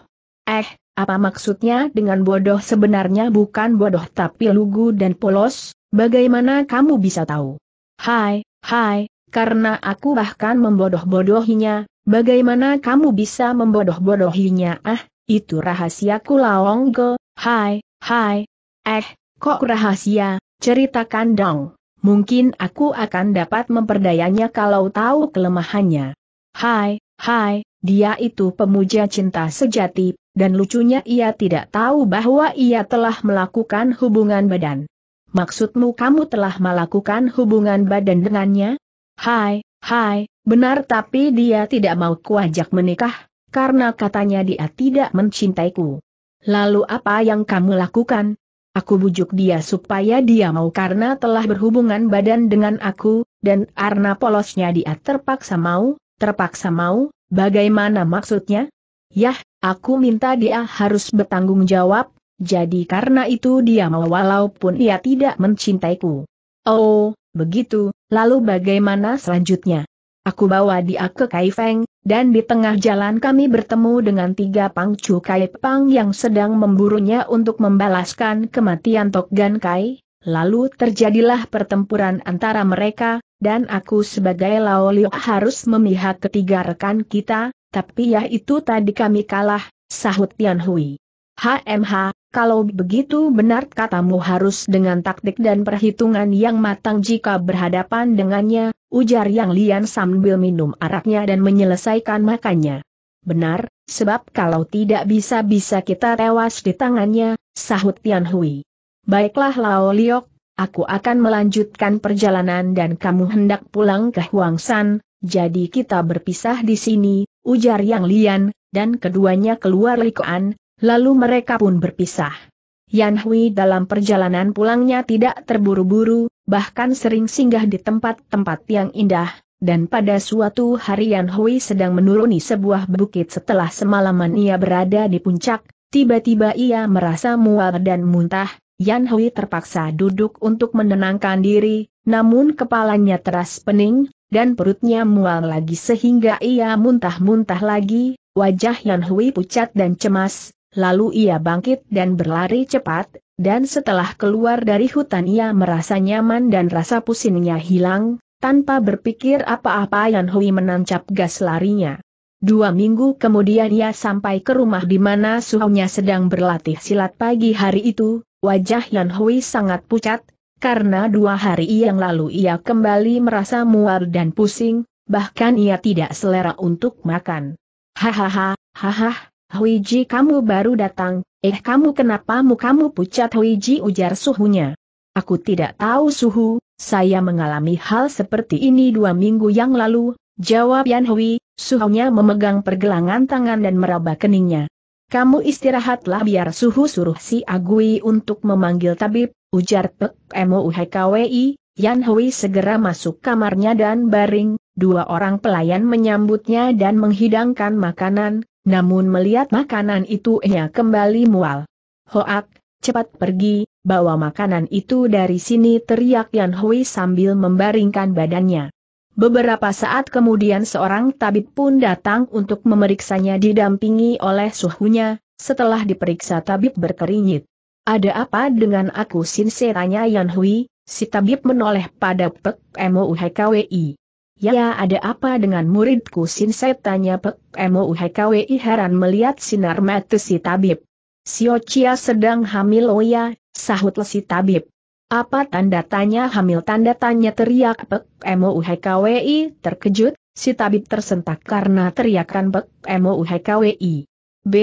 [SPEAKER 1] Eh, apa maksudnya dengan bodoh sebenarnya bukan bodoh tapi lugu dan polos? Bagaimana kamu bisa tahu? Hai, hai, karena aku bahkan membodoh-bodohinya, bagaimana kamu bisa membodoh-bodohinya? Ah, itu rahasiaku Laonggo, hai, hai. Eh, kok rahasia, ceritakan dong. Mungkin aku akan dapat memperdayanya kalau tahu kelemahannya. Hai, hai, dia itu pemuja cinta sejati, dan lucunya ia tidak tahu bahwa ia telah melakukan hubungan badan maksudmu kamu telah melakukan hubungan badan dengannya? Hai, hai, benar tapi dia tidak mau kuajak menikah, karena katanya dia tidak mencintaiku. Lalu apa yang kamu lakukan? Aku bujuk dia supaya dia mau karena telah berhubungan badan dengan aku, dan karena polosnya dia terpaksa mau, terpaksa mau, bagaimana maksudnya? Yah, aku minta dia harus bertanggung jawab, jadi karena itu dia mau walaupun ia tidak mencintaiku. Oh, begitu, lalu bagaimana selanjutnya? Aku bawa dia ke Kaifeng, dan di tengah jalan kami bertemu dengan tiga pangcu Kaipang yang sedang memburunya untuk membalaskan kematian Tokgan Kai, lalu terjadilah pertempuran antara mereka, dan aku sebagai Liu harus memihak ketiga rekan kita, tapi ya itu tadi kami kalah, sahut Tian Hui. HMH, kalau begitu benar katamu harus dengan taktik dan perhitungan yang matang jika berhadapan dengannya, ujar Yang Lian sambil minum araknya dan menyelesaikan makannya. Benar, sebab kalau tidak bisa-bisa kita tewas di tangannya, sahut Tian Hui. Baiklah Lao Liok, aku akan melanjutkan perjalanan dan kamu hendak pulang ke Huang San, jadi kita berpisah di sini, ujar Yang Lian, dan keduanya keluar Likuan, Lalu mereka pun berpisah. Yan Hui dalam perjalanan pulangnya tidak terburu-buru, bahkan sering singgah di tempat-tempat yang indah, dan pada suatu hari Yan Hui sedang menuruni sebuah bukit setelah semalaman ia berada di puncak, tiba-tiba ia merasa mual dan muntah, Yan Hui terpaksa duduk untuk menenangkan diri, namun kepalanya teras pening, dan perutnya mual lagi sehingga ia muntah-muntah lagi, wajah Yan Hui pucat dan cemas, Lalu ia bangkit dan berlari cepat, dan setelah keluar dari hutan ia merasa nyaman dan rasa pusingnya hilang, tanpa berpikir apa-apa Yan Hui menancap gas larinya. Dua minggu kemudian ia sampai ke rumah di mana suhunya sedang berlatih silat pagi hari itu, wajah Yan Hui sangat pucat, karena dua hari yang lalu ia kembali merasa mual dan pusing, bahkan ia tidak selera untuk makan. Hahaha, hahaha. Huiji kamu baru datang, eh kamu kenapa mukamu pucat Huiji ujar suhunya. Aku tidak tahu suhu, saya mengalami hal seperti ini dua minggu yang lalu, jawab Yan Hui, suhunya memegang pergelangan tangan dan meraba keningnya. Kamu istirahatlah biar suhu suruh si Agui untuk memanggil tabib, ujar Pek Mohkwi, Yan Hui segera masuk kamarnya dan baring, dua orang pelayan menyambutnya dan menghidangkan makanan, namun melihat makanan itu ia kembali mual. Hoak, cepat pergi, bawa makanan itu dari sini teriak Yan Hui sambil membaringkan badannya. Beberapa saat kemudian seorang tabib pun datang untuk memeriksanya didampingi oleh suhunya, setelah diperiksa tabib berkeringat. Ada apa dengan aku Sinse tanya Yan Hui, si tabib menoleh pada Pek Mo Hkwi. Ya, ya ada apa dengan muridku Sinset tanya Pek Mo Hkwi heran melihat sinar mata si tabib. Sio Chia sedang hamil oh ya, sahut si tabib. Apa tanda tanya hamil tanda tanya teriak Pek Mo Hkwi terkejut, si tabib tersentak karena teriakan Pek Mo Hkwi. B,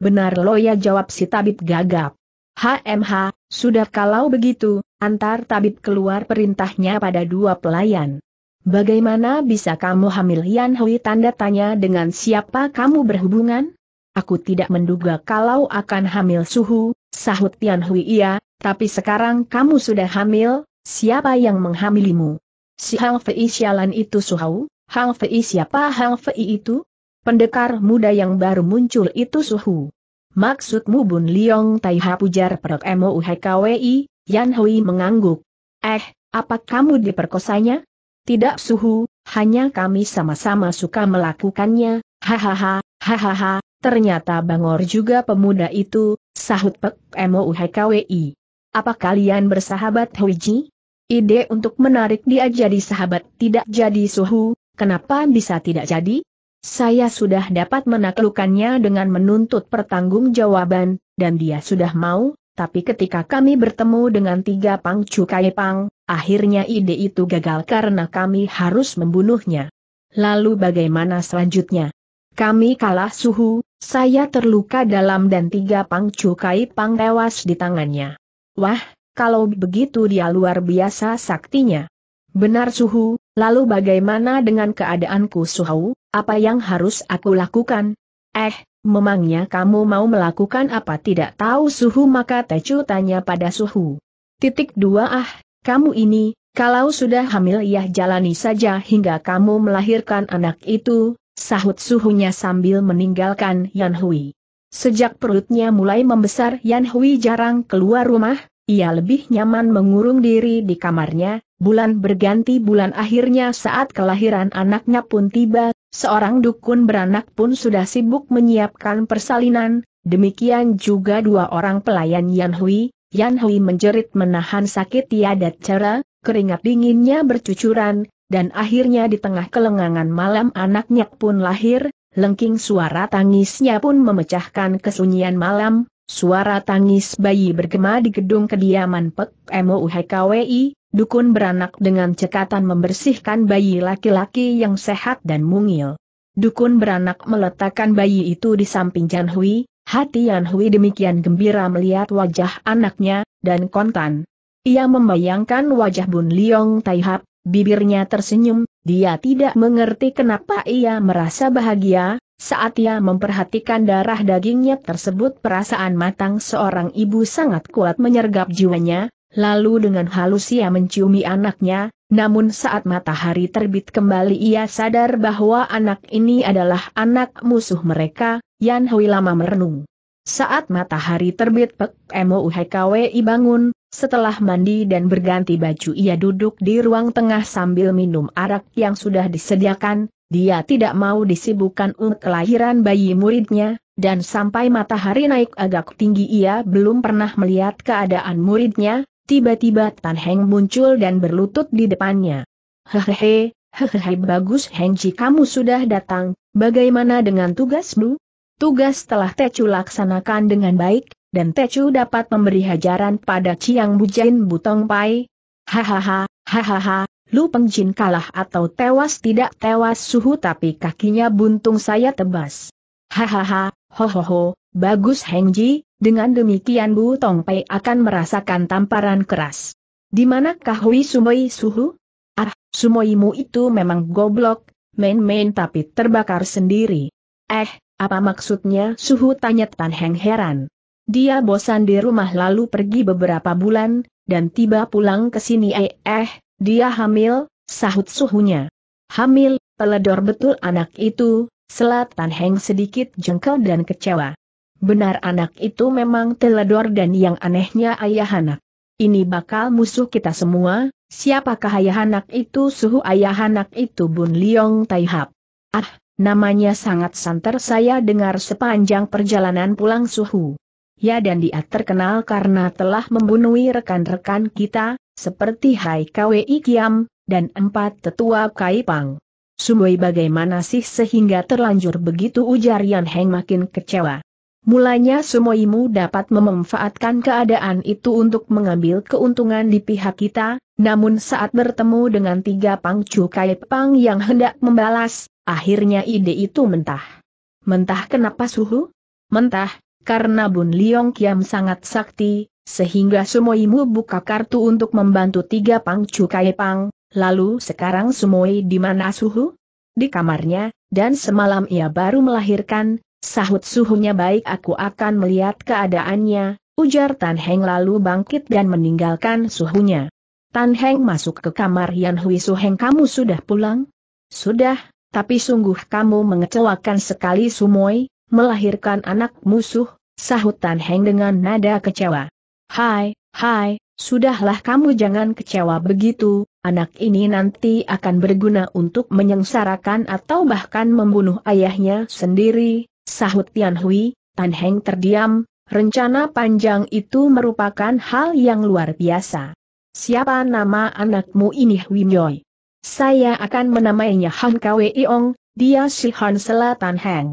[SPEAKER 1] benar Loya jawab si tabib gagap. HMH, sudah kalau begitu, antar tabib keluar perintahnya pada dua pelayan. Bagaimana bisa kamu hamil Yan Hui tanda tanya dengan siapa kamu berhubungan? Aku tidak menduga kalau akan hamil suhu, sahut Tian Hui iya, tapi sekarang kamu sudah hamil, siapa yang menghamilimu? Si Hang Fei sialan itu suhu, Hang Fei siapa Hang Fei itu? Pendekar muda yang baru muncul itu suhu. Maksudmu Bun Liong Tai pujar Perok MOUHKWI, Yan Hui mengangguk. Eh, apa kamu diperkosanya? Tidak suhu, hanya kami sama-sama suka melakukannya, hahaha, hahaha, ternyata Bangor juga pemuda itu, sahut Pek MOUHKWI. Apa kalian bersahabat Huiji? Ide untuk menarik dia jadi sahabat tidak jadi suhu, kenapa bisa tidak jadi? Saya sudah dapat menaklukkannya dengan menuntut pertanggungjawaban, dan dia sudah mau, tapi ketika kami bertemu dengan tiga Pangcukai Pang, akhirnya ide itu gagal karena kami harus membunuhnya. Lalu bagaimana selanjutnya? Kami kalah suhu, saya terluka dalam dan tiga Pangcukai Pang tewas di tangannya. Wah, kalau begitu dia luar biasa saktinya. Benar suhu, lalu bagaimana dengan keadaanku suhu, apa yang harus aku lakukan? Eh, memangnya kamu mau melakukan apa tidak tahu suhu maka Tecu tanya pada suhu. Titik dua ah, kamu ini, kalau sudah hamil ya jalani saja hingga kamu melahirkan anak itu, sahut suhunya sambil meninggalkan Yan Hui. Sejak perutnya mulai membesar Yan Hui jarang keluar rumah, ia lebih nyaman mengurung diri di kamarnya, bulan berganti bulan akhirnya saat kelahiran anaknya pun tiba, Seorang dukun beranak pun sudah sibuk menyiapkan persalinan, demikian juga dua orang pelayan Yan Hui, Yan Hui menjerit menahan sakit tiada cara, keringat dinginnya bercucuran, dan akhirnya di tengah kelengangan malam anaknya pun lahir, lengking suara tangisnya pun memecahkan kesunyian malam, suara tangis bayi bergema di gedung kediaman Pek MUHKWI, Dukun beranak dengan cekatan membersihkan bayi laki-laki yang sehat dan mungil. Dukun beranak meletakkan bayi itu di samping Jan Hui, hati Jan Hui demikian gembira melihat wajah anaknya, dan kontan. Ia membayangkan wajah Bun Liong Taihap, bibirnya tersenyum, dia tidak mengerti kenapa ia merasa bahagia, saat ia memperhatikan darah dagingnya tersebut perasaan matang seorang ibu sangat kuat menyergap jiwanya, Lalu dengan halus ia menciumi anaknya, namun saat matahari terbit kembali ia sadar bahwa anak ini adalah anak musuh mereka, Yan Hui lama merenung. Saat matahari terbit Pek Emo Uhkwi bangun, setelah mandi dan berganti baju ia duduk di ruang tengah sambil minum arak yang sudah disediakan, dia tidak mau disibukkan untuk kelahiran bayi muridnya, dan sampai matahari naik agak tinggi ia belum pernah melihat keadaan muridnya, Tiba-tiba Tan Heng muncul dan berlutut di depannya. Hehehe, hehehe bagus Hengji kamu sudah datang, bagaimana dengan tugasmu? Tugas telah Tecu laksanakan dengan baik, dan Tecu dapat memberi hajaran pada Ciang Bujain Butong Pai. Hahaha, hahaha, Lu Pengjin kalah atau tewas tidak tewas suhu tapi kakinya buntung saya tebas. Hahaha, hohoho, bagus Hengji, dengan demikian Bu Tongpei akan merasakan tamparan keras. Di manakah Hui Sumoi Suhu? Ah, Sumoimu itu memang goblok, main-main tapi terbakar sendiri. Eh, apa maksudnya Suhu tanya Tan Heng heran. Dia bosan di rumah lalu pergi beberapa bulan, dan tiba pulang ke sini eh eh, dia hamil, sahut suhunya. Hamil, teledor betul anak itu, selat Tan Heng sedikit jengkel dan kecewa. Benar anak itu memang teledor dan yang anehnya ayah anak. Ini bakal musuh kita semua, siapakah ayah anak itu suhu ayah anak itu Bun Liong Taihap. Ah, namanya sangat santer saya dengar sepanjang perjalanan pulang suhu. Ya dan dia terkenal karena telah membunuh rekan-rekan kita, seperti Hai Kwei Kiam, dan empat tetua Kaipang. Sumbui bagaimana sih sehingga terlanjur begitu ujar Yan Heng makin kecewa. Mulanya Sumoimu dapat memanfaatkan keadaan itu untuk mengambil keuntungan di pihak kita, namun saat bertemu dengan tiga pangcu kaipang yang hendak membalas, akhirnya ide itu mentah. Mentah kenapa suhu? Mentah, karena Bun Liong Kiam sangat sakti, sehingga Sumoimu buka kartu untuk membantu tiga pangcu kaipang, lalu sekarang Sumoi di mana suhu? Di kamarnya, dan semalam ia baru melahirkan, Sahut suhunya baik aku akan melihat keadaannya, ujar Tan Heng lalu bangkit dan meninggalkan suhunya. Tan Heng masuk ke kamar Yan Hui Suheng kamu sudah pulang? Sudah, tapi sungguh kamu mengecewakan sekali Sumoi, melahirkan anak musuh, sahut Tan Heng dengan nada kecewa. Hai, hai, sudahlah kamu jangan kecewa begitu, anak ini nanti akan berguna untuk menyengsarakan atau bahkan membunuh ayahnya sendiri, Sahut Tian Hui, Tan Heng terdiam, rencana panjang itu merupakan hal yang luar biasa. Siapa nama anakmu ini Hui Nyoi? Saya akan menamainya Han Kwe Iong, dia si Han Selatan Heng.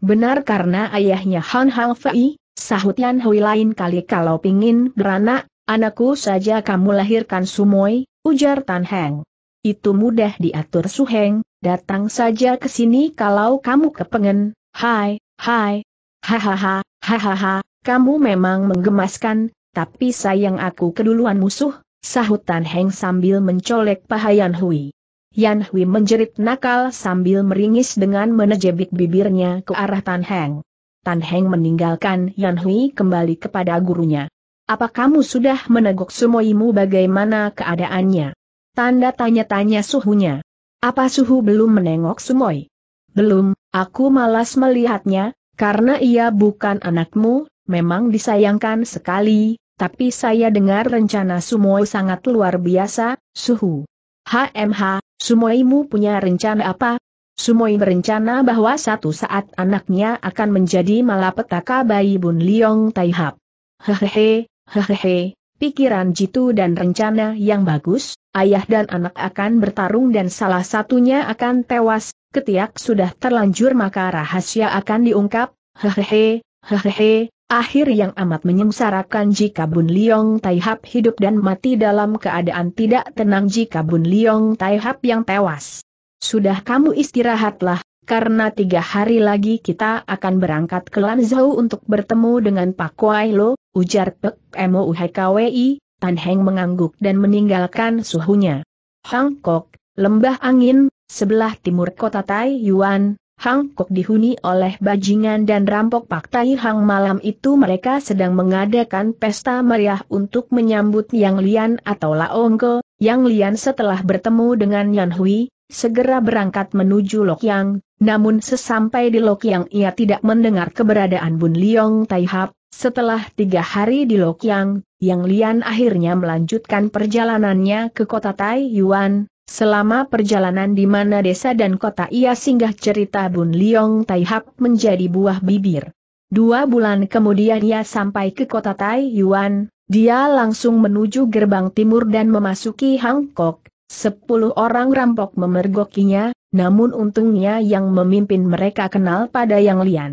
[SPEAKER 1] Benar karena ayahnya Han Hang Fei, sahut Tian Hui lain kali kalau pingin beranak, anakku saja kamu lahirkan Sumoi, ujar Tan Heng. Itu mudah diatur Su Heng. datang saja ke sini kalau kamu kepengen, Hai, hai, hahaha, hahaha, kamu memang menggemaskan, tapi sayang aku keduluan musuh, sahut Tan Heng sambil mencolek paha Yan Hui. Yan Hui menjerit nakal sambil meringis dengan menejebit bibirnya ke arah Tan Heng. Tan Heng meninggalkan Yan Hui kembali kepada gurunya. Apa kamu sudah menegok sumoimu bagaimana keadaannya? Tanda tanya-tanya suhunya. Apa suhu belum menengok sumoi? Belum, Aku malas melihatnya, karena ia bukan anakmu, memang disayangkan sekali, tapi saya dengar rencana Sumoi sangat luar biasa, suhu. HMH, Sumoimu punya rencana apa? Sumoi berencana bahwa satu saat anaknya akan menjadi malapetaka bayi Bun Liong Taihap. Hehehe, hehehe, pikiran jitu dan rencana yang bagus, ayah dan anak akan bertarung dan salah satunya akan tewas, ketiak sudah terlanjur maka rahasia akan diungkap, hehehe, hehehe, akhir yang amat menyengsarakan jika Bun Liong Taihap hidup dan mati dalam keadaan tidak tenang jika Bun Liong Taihap yang tewas. Sudah kamu istirahatlah, karena tiga hari lagi kita akan berangkat ke Lanzhou untuk bertemu dengan Pak Kuai Lo, ujar Pek Mo Kwi. Tan Heng mengangguk dan meninggalkan suhunya. Hangkok, lembah angin, sebelah timur kota Tai Taiyuan, Hangkok dihuni oleh bajingan dan rampok Pak Tai Hang malam itu mereka sedang mengadakan pesta meriah untuk menyambut Yang Lian atau La Onggo, Yang Lian setelah bertemu dengan Yan Hui, segera berangkat menuju Lokyang, namun sesampai di Lokyang ia tidak mendengar keberadaan Bun Liong Taihap, setelah tiga hari di Lokyang, yang Lian akhirnya melanjutkan perjalanannya ke kota Taiyuan, selama perjalanan di mana desa dan kota ia singgah cerita Bun Liong Taihap menjadi buah bibir. Dua bulan kemudian ia sampai ke kota Taiyuan, dia langsung menuju gerbang timur dan memasuki Hangkok. Sepuluh orang rampok memergokinya, namun untungnya yang memimpin mereka kenal pada Yang Lian.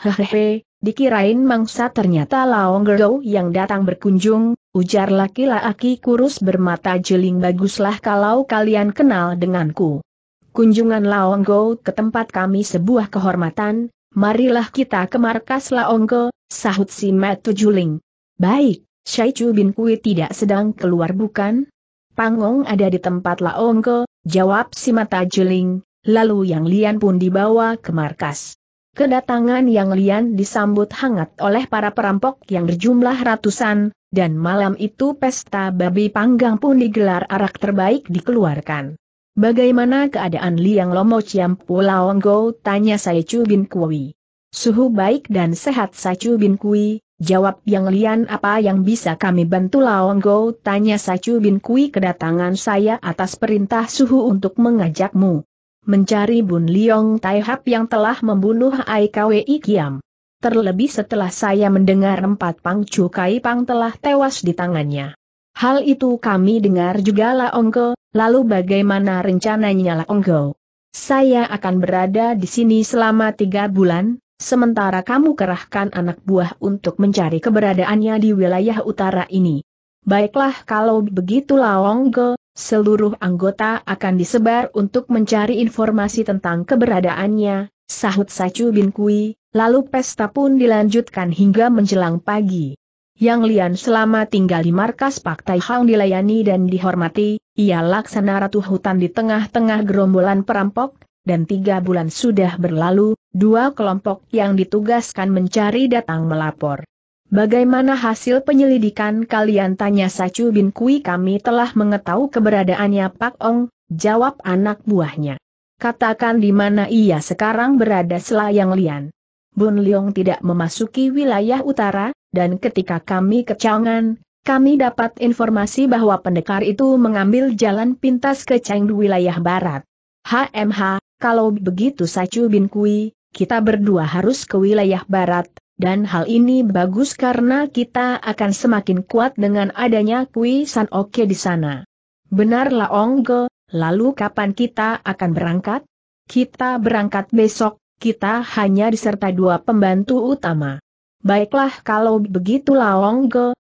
[SPEAKER 1] Hehehe, Dikirain mangsa ternyata Laong yang datang berkunjung, ujar laki-laki kurus bermata jeling baguslah kalau kalian kenal denganku. Kunjungan Laong ke tempat kami sebuah kehormatan, marilah kita ke markas Laong sahut si Matu Juling. Baik, Syaicu bin Kui tidak sedang keluar bukan? Pangong ada di tempat Laong jawab si Mata Juling, lalu yang lian pun dibawa ke markas. Kedatangan Yang Lian disambut hangat oleh para perampok yang berjumlah ratusan, dan malam itu pesta babi panggang pun digelar arak terbaik dikeluarkan. Bagaimana keadaan Liang Lomo Ciam Pulaonggo? tanya Chu Bin Kui. Suhu baik dan sehat Chu Bin Kui, Jawab Yang Lian apa yang bisa kami bantu Laonggo tanya Sacu Bin Kui kedatangan saya atas perintah suhu untuk mengajakmu mencari Bun Liong Tai Hap yang telah membunuh Aikwi Kiam. Terlebih setelah saya mendengar empat Pang Chu Kai Pang telah tewas di tangannya. Hal itu kami dengar juga lah Laongko, lalu bagaimana rencananya Laongko? Saya akan berada di sini selama tiga bulan, sementara kamu kerahkan anak buah untuk mencari keberadaannya di wilayah utara ini. Baiklah kalau begitu lah Laongko, Seluruh anggota akan disebar untuk mencari informasi tentang keberadaannya, sahut Sacu Bin Kui, lalu pesta pun dilanjutkan hingga menjelang pagi. Yang Lian selama tinggal di markas Pak Tai Hang dilayani dan dihormati, ia laksana ratu hutan di tengah-tengah gerombolan perampok, dan tiga bulan sudah berlalu, dua kelompok yang ditugaskan mencari datang melapor. Bagaimana hasil penyelidikan kalian tanya Sacu Bin Kui kami telah mengetahui keberadaannya Pak Ong, jawab anak buahnya. Katakan di mana ia sekarang berada selayang lian. Bun Leong tidak memasuki wilayah utara, dan ketika kami kecangan, kami dapat informasi bahwa pendekar itu mengambil jalan pintas ke Chengdu wilayah barat. HMH, kalau begitu Sacu Bin Kui, kita berdua harus ke wilayah barat, dan hal ini bagus karena kita akan semakin kuat dengan adanya Kui San Oke di sana. Benarlah, Ongge. lalu kapan kita akan berangkat? Kita berangkat besok, kita hanya diserta dua pembantu utama. Baiklah kalau begitu lah,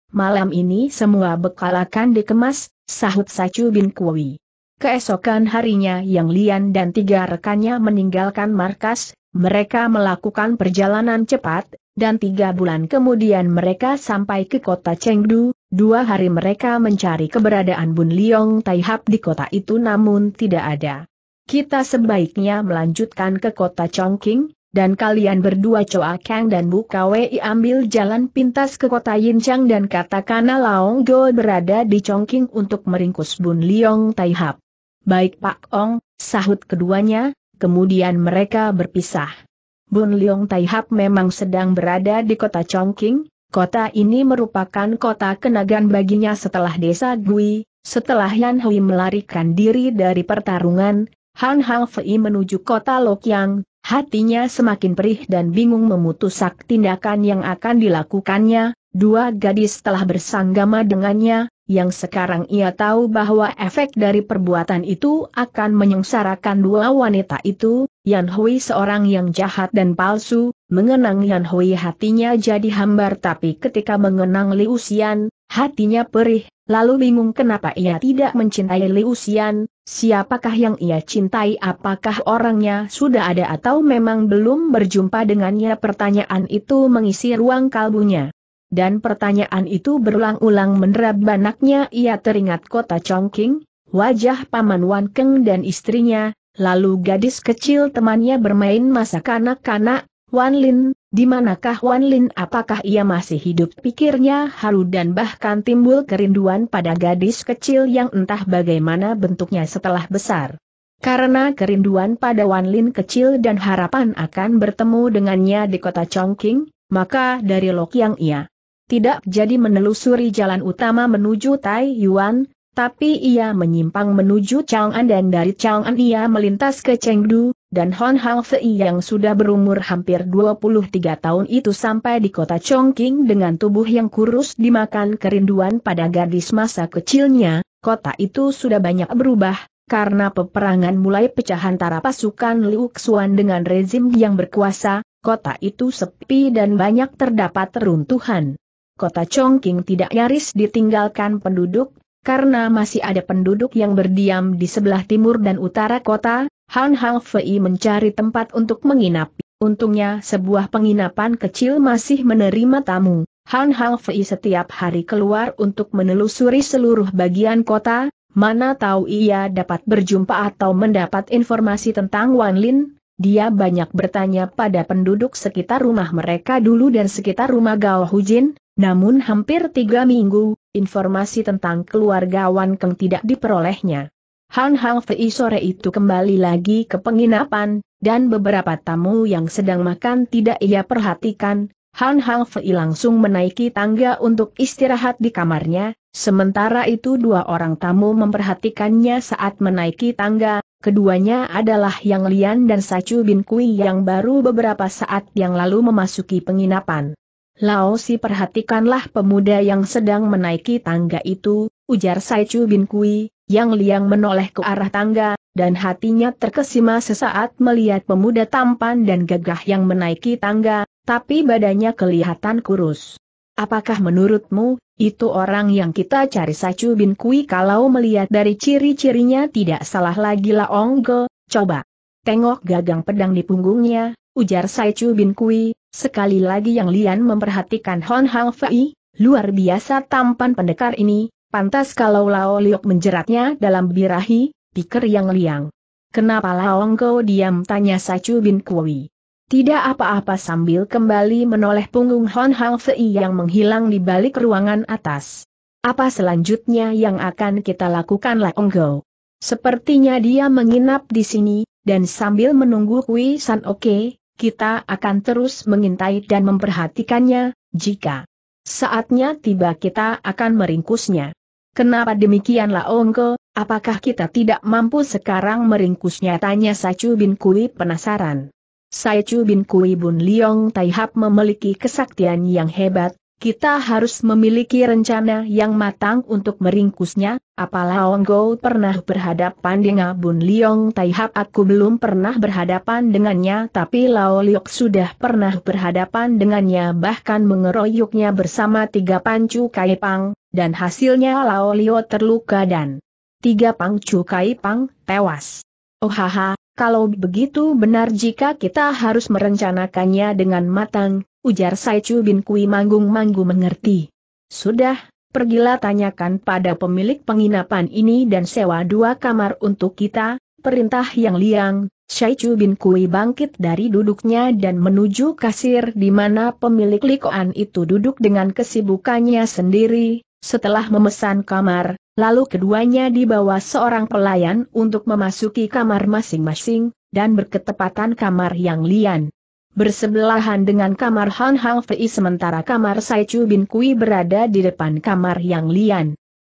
[SPEAKER 1] malam ini semua bekal akan dikemas, sahut Sacu Bin Kui. Keesokan harinya Yang Lian dan tiga rekannya meninggalkan markas, mereka melakukan perjalanan cepat, dan tiga bulan kemudian mereka sampai ke kota Chengdu, dua hari mereka mencari keberadaan Bun Liong Taihap di kota itu namun tidak ada. Kita sebaiknya melanjutkan ke kota Chongqing, dan kalian berdua Choa Kang dan Bu Kwei ambil jalan pintas ke kota Yinchang dan katakanlah Laong Go berada di Chongqing untuk meringkus Bun Liong Taihap. Baik Pak Ong, sahut keduanya, kemudian mereka berpisah. Bun Leong Tai Hap memang sedang berada di kota Chongqing, kota ini merupakan kota kenagan baginya setelah desa Gui, setelah Yan Hui melarikan diri dari pertarungan, Han Hang Fei menuju kota Lokyang, hatinya semakin perih dan bingung memutusak tindakan yang akan dilakukannya, dua gadis telah bersanggama dengannya, yang sekarang ia tahu bahwa efek dari perbuatan itu akan menyengsarakan dua wanita itu, Yan Hui seorang yang jahat dan palsu, mengenang Yan Hui hatinya jadi hambar tapi ketika mengenang Liu Xian, hatinya perih, lalu bingung kenapa ia tidak mencintai Liu Xian, siapakah yang ia cintai apakah orangnya sudah ada atau memang belum berjumpa dengannya pertanyaan itu mengisi ruang kalbunya. Dan pertanyaan itu berulang-ulang menerap banaknya ia teringat kota Chongqing, wajah Paman Wan Keng dan istrinya, Lalu gadis kecil temannya bermain masa kanak-kanak, Wan Lin, di manakah Wan Lin apakah ia masih hidup pikirnya haru dan bahkan timbul kerinduan pada gadis kecil yang entah bagaimana bentuknya setelah besar. Karena kerinduan pada Wan Lin kecil dan harapan akan bertemu dengannya di kota Chongqing, maka dari Lok Yang ia tidak jadi menelusuri jalan utama menuju Tai Yuan, tapi ia menyimpang menuju Chang'an dan dari Chang'an ia melintas ke Chengdu, dan Hon Hang Fei yang sudah berumur hampir 23 tahun itu sampai di kota Chongqing dengan tubuh yang kurus dimakan kerinduan pada gadis masa kecilnya, kota itu sudah banyak berubah, karena peperangan mulai pecah antara pasukan Liu Xuan dengan rezim yang berkuasa, kota itu sepi dan banyak terdapat teruntuhan. Kota Chongqing tidak nyaris ditinggalkan penduduk, karena masih ada penduduk yang berdiam di sebelah timur dan utara kota, Han Hang Fei mencari tempat untuk menginap. Untungnya sebuah penginapan kecil masih menerima tamu. Han Hang Fei setiap hari keluar untuk menelusuri seluruh bagian kota, mana tahu ia dapat berjumpa atau mendapat informasi tentang Wan Lin. Dia banyak bertanya pada penduduk sekitar rumah mereka dulu dan sekitar rumah Gao Hujin, namun hampir tiga minggu, informasi tentang keluarga Wan Keng tidak diperolehnya. Han Hang Fei sore itu kembali lagi ke penginapan, dan beberapa tamu yang sedang makan tidak ia perhatikan, Han Hang Fei langsung menaiki tangga untuk istirahat di kamarnya, sementara itu dua orang tamu memperhatikannya saat menaiki tangga, keduanya adalah Yang Lian dan Sacu Bin Kui yang baru beberapa saat yang lalu memasuki penginapan. Lao Si perhatikanlah pemuda yang sedang menaiki tangga itu, ujar Sai Chu Bin Kui, yang liang menoleh ke arah tangga, dan hatinya terkesima sesaat melihat pemuda tampan dan gagah yang menaiki tangga, tapi badannya kelihatan kurus. Apakah menurutmu, itu orang yang kita cari Chu Bin Kui kalau melihat dari ciri-cirinya tidak salah lagi lah Ge, coba. Tengok gagang pedang di punggungnya, ujar Saichu Bin Kui, Sekali lagi yang Lian memperhatikan Hon Hang Fei, luar biasa tampan pendekar ini, pantas kalau Lao Liok menjeratnya dalam birahi, pikir yang Liang. Kenapa Laong Kau diam tanya Sacu Bin Kui. Tidak apa-apa sambil kembali menoleh punggung Hon Hang Fei yang menghilang di balik ruangan atas. Apa selanjutnya yang akan kita lakukan Laong kau? Sepertinya dia menginap di sini, dan sambil menunggu Kui San Oke, kita akan terus mengintai dan memperhatikannya, jika saatnya tiba kita akan meringkusnya. Kenapa demikian Laongko, apakah kita tidak mampu sekarang meringkusnya tanya Sacu Bin Kui penasaran. Sacu Bin Kui Bun Liong Taihap memiliki kesaktian yang hebat, kita harus memiliki rencana yang matang untuk meringkusnya, apalah Ongo pernah berhadapan dengan Bun Liong Taihap aku belum pernah berhadapan dengannya tapi Lao Liok sudah pernah berhadapan dengannya bahkan mengeroyoknya bersama tiga pancu kaipang, dan hasilnya Lao Liok terluka dan tiga pancu kaipang tewas. Oh haha, kalau begitu benar jika kita harus merencanakannya dengan matang, ujar Saichu bin Kui manggung-manggu mengerti. Sudah, pergilah tanyakan pada pemilik penginapan ini dan sewa dua kamar untuk kita, perintah yang liang, Saichu bin Kui bangkit dari duduknya dan menuju kasir di mana pemilik likoan itu duduk dengan kesibukannya sendiri, setelah memesan kamar, lalu keduanya dibawa seorang pelayan untuk memasuki kamar masing-masing, dan berketepatan kamar yang Liang bersebelahan dengan kamar Han Hang Fei sementara kamar Sai Chu Bin Kui berada di depan kamar Yang Lian.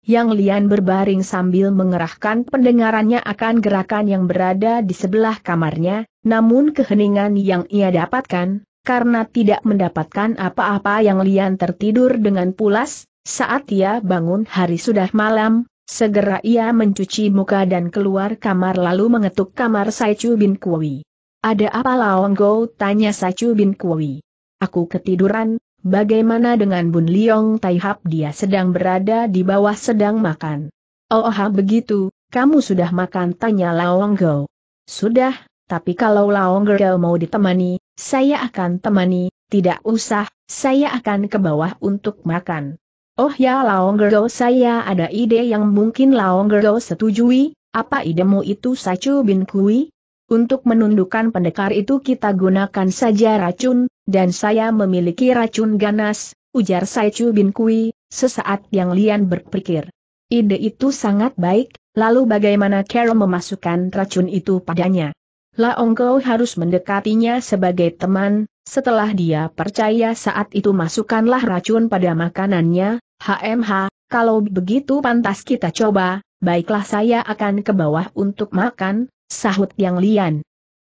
[SPEAKER 1] Yang Lian berbaring sambil mengerahkan pendengarannya akan gerakan yang berada di sebelah kamarnya, namun keheningan yang ia dapatkan, karena tidak mendapatkan apa-apa Yang Lian tertidur dengan pulas, saat ia bangun hari sudah malam, segera ia mencuci muka dan keluar kamar lalu mengetuk kamar Sai Chu Bin Kui. Ada apa Laonggo? Tanya Sacu Bin Kui. Aku ketiduran, bagaimana dengan Bun Liong Taihap dia sedang berada di bawah sedang makan. Oh, begitu, kamu sudah makan? Tanya Laonggo. Sudah, tapi kalau Laonggo mau ditemani, saya akan temani, tidak usah, saya akan ke bawah untuk makan. Oh ya Laonggo saya ada ide yang mungkin Laonggo setujui, apa idemu itu Sacu Bin Kui? Untuk menundukkan pendekar itu kita gunakan saja racun, dan saya memiliki racun ganas, ujar Saichu Bin Kui, sesaat yang Lian berpikir. Ide itu sangat baik, lalu bagaimana Carol memasukkan racun itu padanya? Laongko harus mendekatinya sebagai teman, setelah dia percaya saat itu masukkanlah racun pada makanannya, HMH, kalau begitu pantas kita coba, baiklah saya akan ke bawah untuk makan, Sahut Yang Lian.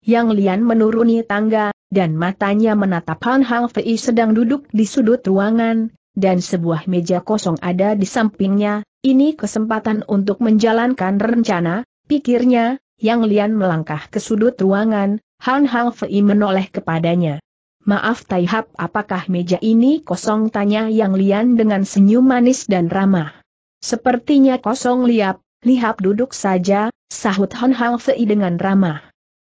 [SPEAKER 1] Yang Lian menuruni tangga, dan matanya menatap Han Hang Fei sedang duduk di sudut ruangan, dan sebuah meja kosong ada di sampingnya, ini kesempatan untuk menjalankan rencana, pikirnya, Yang Lian melangkah ke sudut ruangan, Han Hang Fei menoleh kepadanya. Maaf Taihap apakah meja ini kosong tanya Yang Lian dengan senyum manis dan ramah. Sepertinya kosong liap, lihap duduk saja, sahut Hon Hang Fei dengan ramah.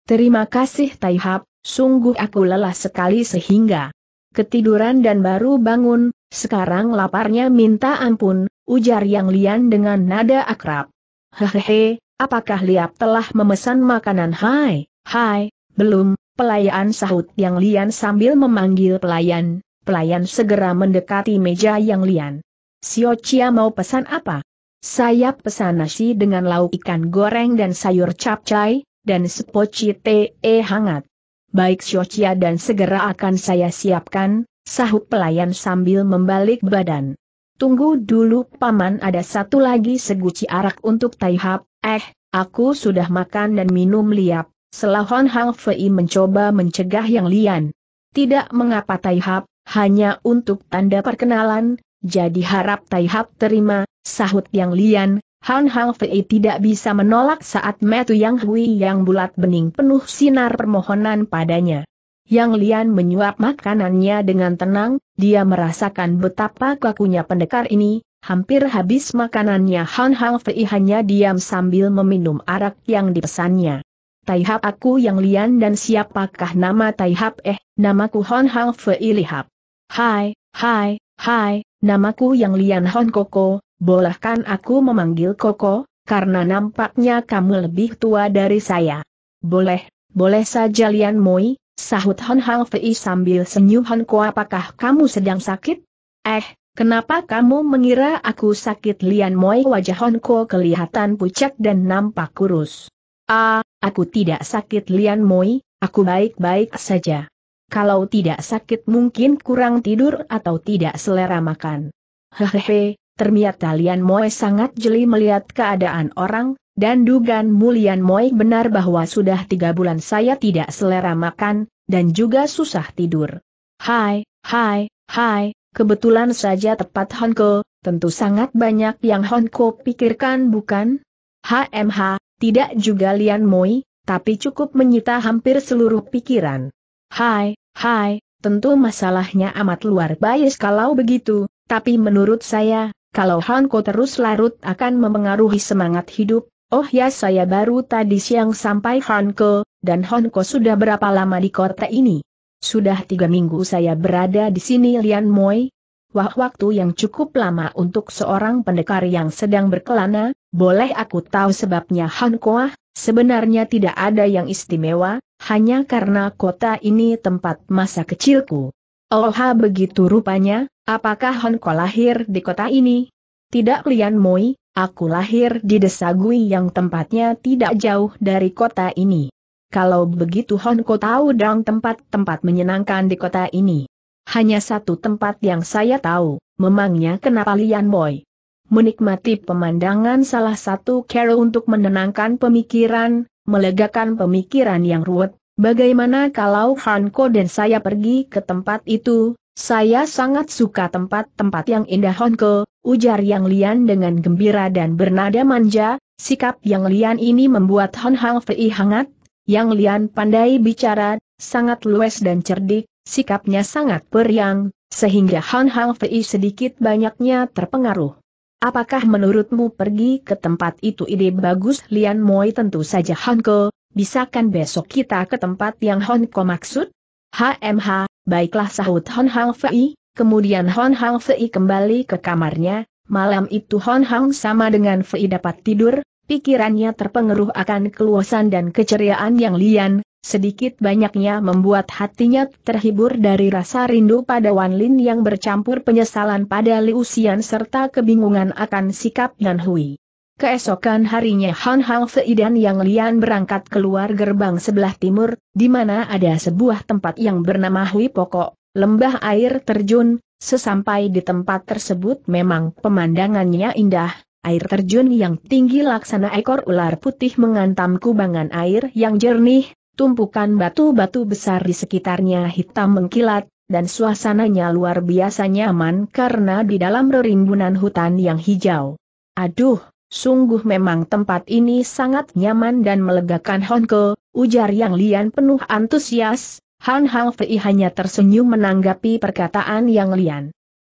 [SPEAKER 1] Terima kasih Tai Hap, sungguh aku lelah sekali sehingga ketiduran dan baru bangun, sekarang laparnya minta ampun, ujar Yang Lian dengan nada akrab. Hehehe, apakah Liap telah memesan makanan hai, hai, belum, pelayan sahut Yang Lian sambil memanggil pelayan, pelayan segera mendekati meja Yang Lian. Siocia mau pesan apa? sayap nasi dengan lauk ikan goreng dan sayur capcay, dan sepoci teh e hangat. Baik syocia dan segera akan saya siapkan, sahut pelayan sambil membalik badan. Tunggu dulu paman ada satu lagi seguci arak untuk Taihap, eh, aku sudah makan dan minum liap, selahon Hang Fei mencoba mencegah yang lian. Tidak mengapa Taihap, hanya untuk tanda perkenalan, jadi harap Tai terima, sahut Yang Lian, Han Hang Fei tidak bisa menolak saat metu Yang Hui yang bulat bening penuh sinar permohonan padanya. Yang Lian menyuap makanannya dengan tenang, dia merasakan betapa kakunya pendekar ini, hampir habis makanannya Han Hang Fei hanya diam sambil meminum arak yang dipesannya. Taihap aku Yang Lian dan siapakah nama Taihap eh, namaku Han Hang Fei Lihap. Hai, hai, hai, Namaku yang Lian Hon Koko, bolehkan aku memanggil Koko, karena nampaknya kamu lebih tua dari saya. Boleh, boleh saja Lian Moi, sahut Hon Hang Fei sambil senyum Hon Ko apakah kamu sedang sakit? Eh, kenapa kamu mengira aku sakit Lian Moi wajah Hon Ko kelihatan pucat dan nampak kurus. Ah, aku tidak sakit Lian Moi, aku baik-baik saja. Kalau tidak sakit mungkin kurang tidur atau tidak selera makan. Hehehe, termiat Lian Moe sangat jeli melihat keadaan orang, dan dugaan Mulian Moe benar bahwa sudah tiga bulan saya tidak selera makan, dan juga susah tidur. Hai, hai, hai, kebetulan saja tepat Honko, tentu sangat banyak yang Honko pikirkan bukan? HMH, tidak juga Lian Moi, tapi cukup menyita hampir seluruh pikiran. Hai, hai, tentu masalahnya amat luar bias kalau begitu, tapi menurut saya, kalau Hanko terus larut akan mempengaruhi semangat hidup, oh ya saya baru tadi siang sampai Hanko, dan Hanko sudah berapa lama di kota ini? Sudah tiga minggu saya berada di sini Lian Moi. Wah waktu yang cukup lama untuk seorang pendekar yang sedang berkelana, boleh aku tahu sebabnya Hankoah, sebenarnya tidak ada yang istimewa, hanya karena kota ini tempat masa kecilku. Oh begitu rupanya, apakah Honko lahir di kota ini? Tidak Lian Moi, aku lahir di desa Gui yang tempatnya tidak jauh dari kota ini. Kalau begitu Honko tahu dong tempat-tempat menyenangkan di kota ini. Hanya satu tempat yang saya tahu, memangnya kenapa Lian Moi? Menikmati pemandangan salah satu karo untuk menenangkan pemikiran, melegakan pemikiran yang ruwet, bagaimana kalau Hanko dan saya pergi ke tempat itu, saya sangat suka tempat-tempat yang indah Hanko, ujar Yang Lian dengan gembira dan bernada manja, sikap Yang Lian ini membuat Han Hang Fei hangat, Yang Lian pandai bicara, sangat luas dan cerdik, sikapnya sangat periang, sehingga Han Hang Fei sedikit banyaknya terpengaruh. Apakah menurutmu pergi ke tempat itu ide bagus? Lian Moi tentu saja Hanko, bisakan besok kita ke tempat yang Hanko maksud? HMH, baiklah sahut Hon Hang Fei, kemudian Hon Hang Fei kembali ke kamarnya, malam itu Hon Hang sama dengan Fei dapat tidur, Pikirannya terpengaruh akan keluasan dan keceriaan yang lian, sedikit banyaknya membuat hatinya terhibur dari rasa rindu pada Wan Lin yang bercampur penyesalan pada Liu Xian serta kebingungan akan sikap Yan Hui. Keesokan harinya Han Hang Fei dan Yang Lian berangkat keluar gerbang sebelah timur, di mana ada sebuah tempat yang bernama Hui Pokok, lembah air terjun, sesampai di tempat tersebut memang pemandangannya indah, air terjun yang tinggi laksana ekor ular putih mengantam kubangan air yang jernih, tumpukan batu-batu besar di sekitarnya hitam mengkilat, dan suasananya luar biasa nyaman karena di dalam rerimbunan hutan yang hijau. Aduh, sungguh memang tempat ini sangat nyaman dan melegakan Honko, ujar Yang Lian penuh antusias, Han Hang Fei hanya tersenyum menanggapi perkataan Yang Lian.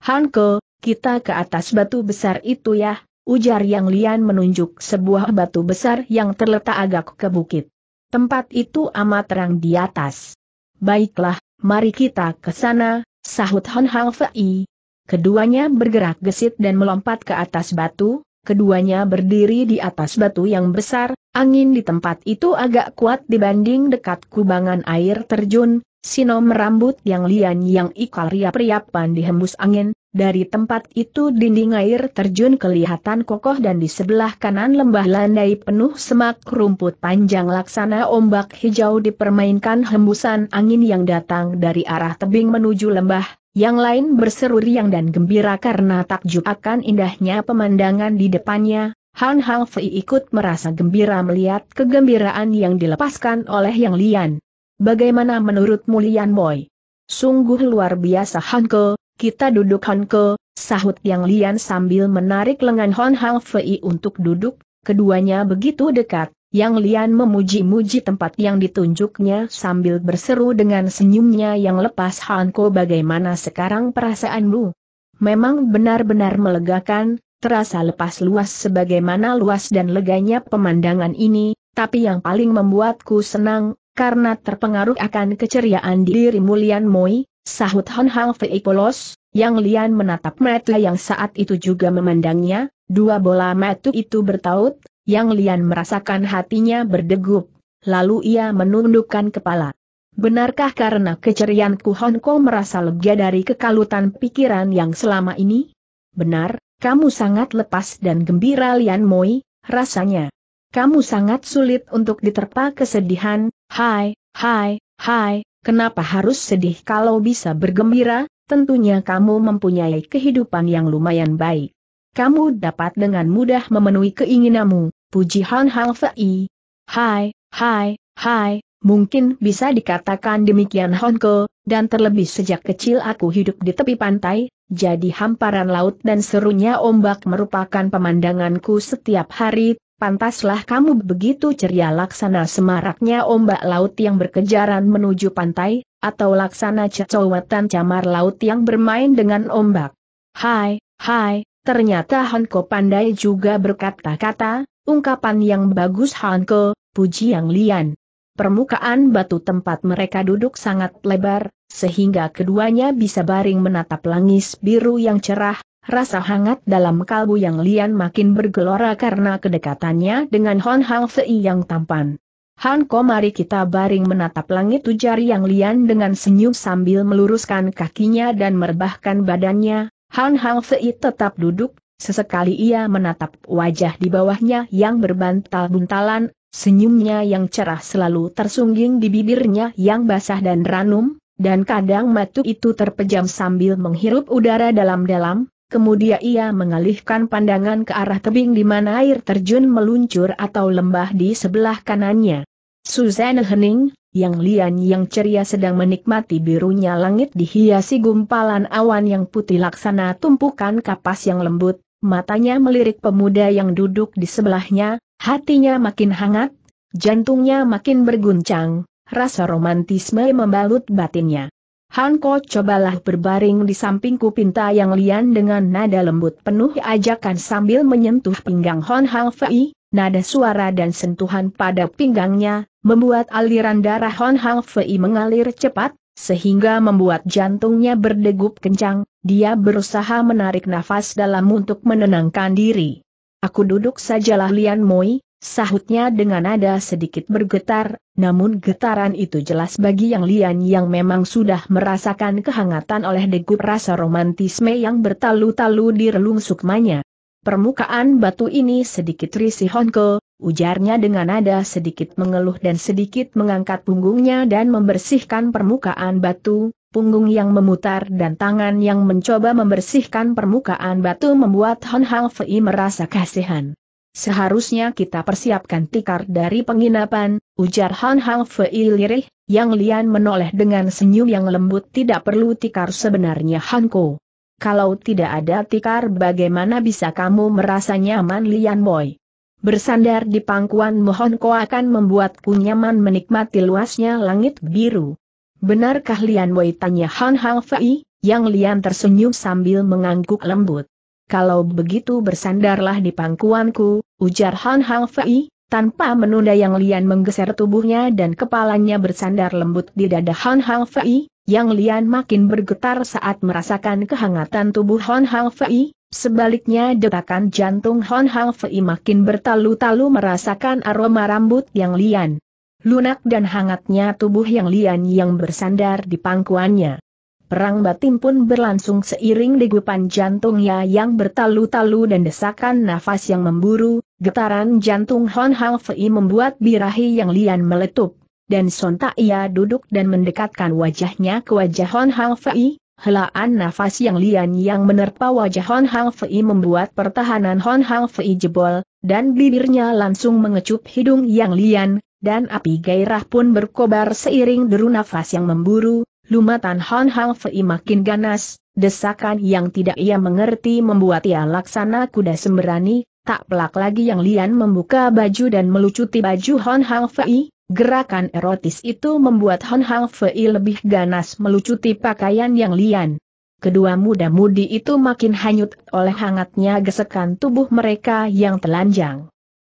[SPEAKER 1] Hanko, kita ke atas batu besar itu ya, ujar Yang Lian menunjuk sebuah batu besar yang terletak agak ke bukit. Tempat itu amat terang di atas. Baiklah, mari kita ke sana, sahut Han Hang Fei. Keduanya bergerak gesit dan melompat ke atas batu, keduanya berdiri di atas batu yang besar, angin di tempat itu agak kuat dibanding dekat kubangan air terjun, Sinom rambut yang lian yang ikal riap-riapan dihembus angin, dari tempat itu dinding air terjun kelihatan kokoh dan di sebelah kanan lembah landai penuh semak rumput panjang laksana ombak hijau dipermainkan hembusan angin yang datang dari arah tebing menuju lembah, yang lain berseru riang dan gembira karena takjub akan indahnya pemandangan di depannya. Han Hang Fei ikut merasa gembira melihat kegembiraan yang dilepaskan oleh Yang Lian. Bagaimana menurut Mulian Boy? Sungguh luar biasa Hanko, kita duduk Honko, sahut Yang Lian sambil menarik lengan Hon Hang Fei untuk duduk, keduanya begitu dekat, Yang Lian memuji-muji tempat yang ditunjuknya sambil berseru dengan senyumnya yang lepas Hanko bagaimana sekarang perasaanmu? Memang benar-benar melegakan, terasa lepas luas sebagaimana luas dan leganya pemandangan ini, tapi yang paling membuatku senang, karena terpengaruh akan keceriaan diri Mulian Moi, Sahut Han Hang Fei polos, yang Lian menatap mata yang saat itu juga memandangnya, dua bola mata itu bertaut, yang Lian merasakan hatinya berdegup, lalu ia menundukkan kepala. Benarkah karena kecerianku keceriaan Kong merasa lega dari kekalutan pikiran yang selama ini? Benar, kamu sangat lepas dan gembira Lian Moi, rasanya. Kamu sangat sulit untuk diterpa kesedihan, hai, hai, hai, Kenapa harus sedih kalau bisa bergembira? Tentunya kamu mempunyai kehidupan yang lumayan baik. Kamu dapat dengan mudah memenuhi keinginanmu, puji Han Hang Fei. Hai, hai, hai, mungkin bisa dikatakan demikian Honko, dan terlebih sejak kecil aku hidup di tepi pantai, jadi hamparan laut dan serunya ombak merupakan pemandanganku setiap hari, Pantaslah kamu begitu ceria laksana semaraknya ombak laut yang berkejaran menuju pantai, atau laksana cecowetan camar laut yang bermain dengan ombak. Hai, hai, ternyata Hanko pandai juga berkata-kata, ungkapan yang bagus Hanko, puji yang lian. Permukaan batu tempat mereka duduk sangat lebar, sehingga keduanya bisa baring menatap langis biru yang cerah, Rasa hangat dalam kalbu yang Lian makin bergelora karena kedekatannya dengan Hon Hang Sei yang tampan. Han Ko mari kita baring menatap langit ujar yang Lian dengan senyum sambil meluruskan kakinya dan merebahkan badannya, Han Hang Sei tetap duduk, sesekali ia menatap wajah di bawahnya yang berbantal-buntalan, senyumnya yang cerah selalu tersungging di bibirnya yang basah dan ranum, dan kadang matu itu terpejam sambil menghirup udara dalam-dalam, kemudian ia mengalihkan pandangan ke arah tebing di mana air terjun meluncur atau lembah di sebelah kanannya. Suzanne Hening, yang lian yang ceria sedang menikmati birunya langit dihiasi gumpalan awan yang putih laksana tumpukan kapas yang lembut, matanya melirik pemuda yang duduk di sebelahnya, hatinya makin hangat, jantungnya makin berguncang, rasa romantisme membalut batinnya. Hanko cobalah berbaring di sampingku pinta yang lian dengan nada lembut penuh ajakan sambil menyentuh pinggang Hon Hang Fei, nada suara dan sentuhan pada pinggangnya, membuat aliran darah Hon Hang Fei mengalir cepat, sehingga membuat jantungnya berdegup kencang, dia berusaha menarik nafas dalam untuk menenangkan diri. Aku duduk sajalah Lian Moi, Sahutnya dengan nada sedikit bergetar, namun getaran itu jelas bagi yang lian yang memang sudah merasakan kehangatan oleh degup rasa romantisme yang bertalu-talu di relung sukmanya. Permukaan batu ini sedikit risih Honko, ujarnya dengan nada sedikit mengeluh dan sedikit mengangkat punggungnya dan membersihkan permukaan batu, punggung yang memutar dan tangan yang mencoba membersihkan permukaan batu membuat Hon Hang Fei merasa kasihan. Seharusnya kita persiapkan tikar dari penginapan, ujar Han Hang Fei lirih, yang Lian menoleh dengan senyum yang lembut tidak perlu tikar sebenarnya Han Ko. Kalau tidak ada tikar bagaimana bisa kamu merasa nyaman Lian Boy? Bersandar di pangkuan Mohon Ko akan membuatku nyaman menikmati luasnya langit biru. Benarkah Lian Boy tanya Han Hang Fei, yang Lian tersenyum sambil mengangguk lembut kalau begitu bersandarlah di pangkuanku, ujar Han Hang Fei, tanpa menunda yang Lian menggeser tubuhnya dan kepalanya bersandar lembut di dada Han Hang Fei, yang Lian makin bergetar saat merasakan kehangatan tubuh Han Hang Fei, sebaliknya detakan jantung Han Hang Fei makin bertalu-talu merasakan aroma rambut yang Lian. Lunak dan hangatnya tubuh yang Lian yang bersandar di pangkuannya. Perang batin pun berlangsung seiring degupan jantungnya yang bertalu-talu dan desakan nafas yang memburu, getaran jantung Hon Hao Fei membuat birahi yang lian meletup. Dan sontak ia duduk dan mendekatkan wajahnya ke wajah Hon Hao Fei, helaan nafas yang lian yang menerpa wajah Hon Hao Fei membuat pertahanan Hon Hao Fei jebol, dan bibirnya langsung mengecup hidung yang lian, dan api gairah pun berkobar seiring deru nafas yang memburu, Lumatan Han Hang Fei makin ganas, desakan yang tidak ia mengerti membuat ia laksana kuda semberani, tak pelak lagi yang Lian membuka baju dan melucuti baju Han Hang Fei, gerakan erotis itu membuat Han Hang Fei lebih ganas melucuti pakaian yang Lian. Kedua muda-mudi itu makin hanyut oleh hangatnya gesekan tubuh mereka yang telanjang.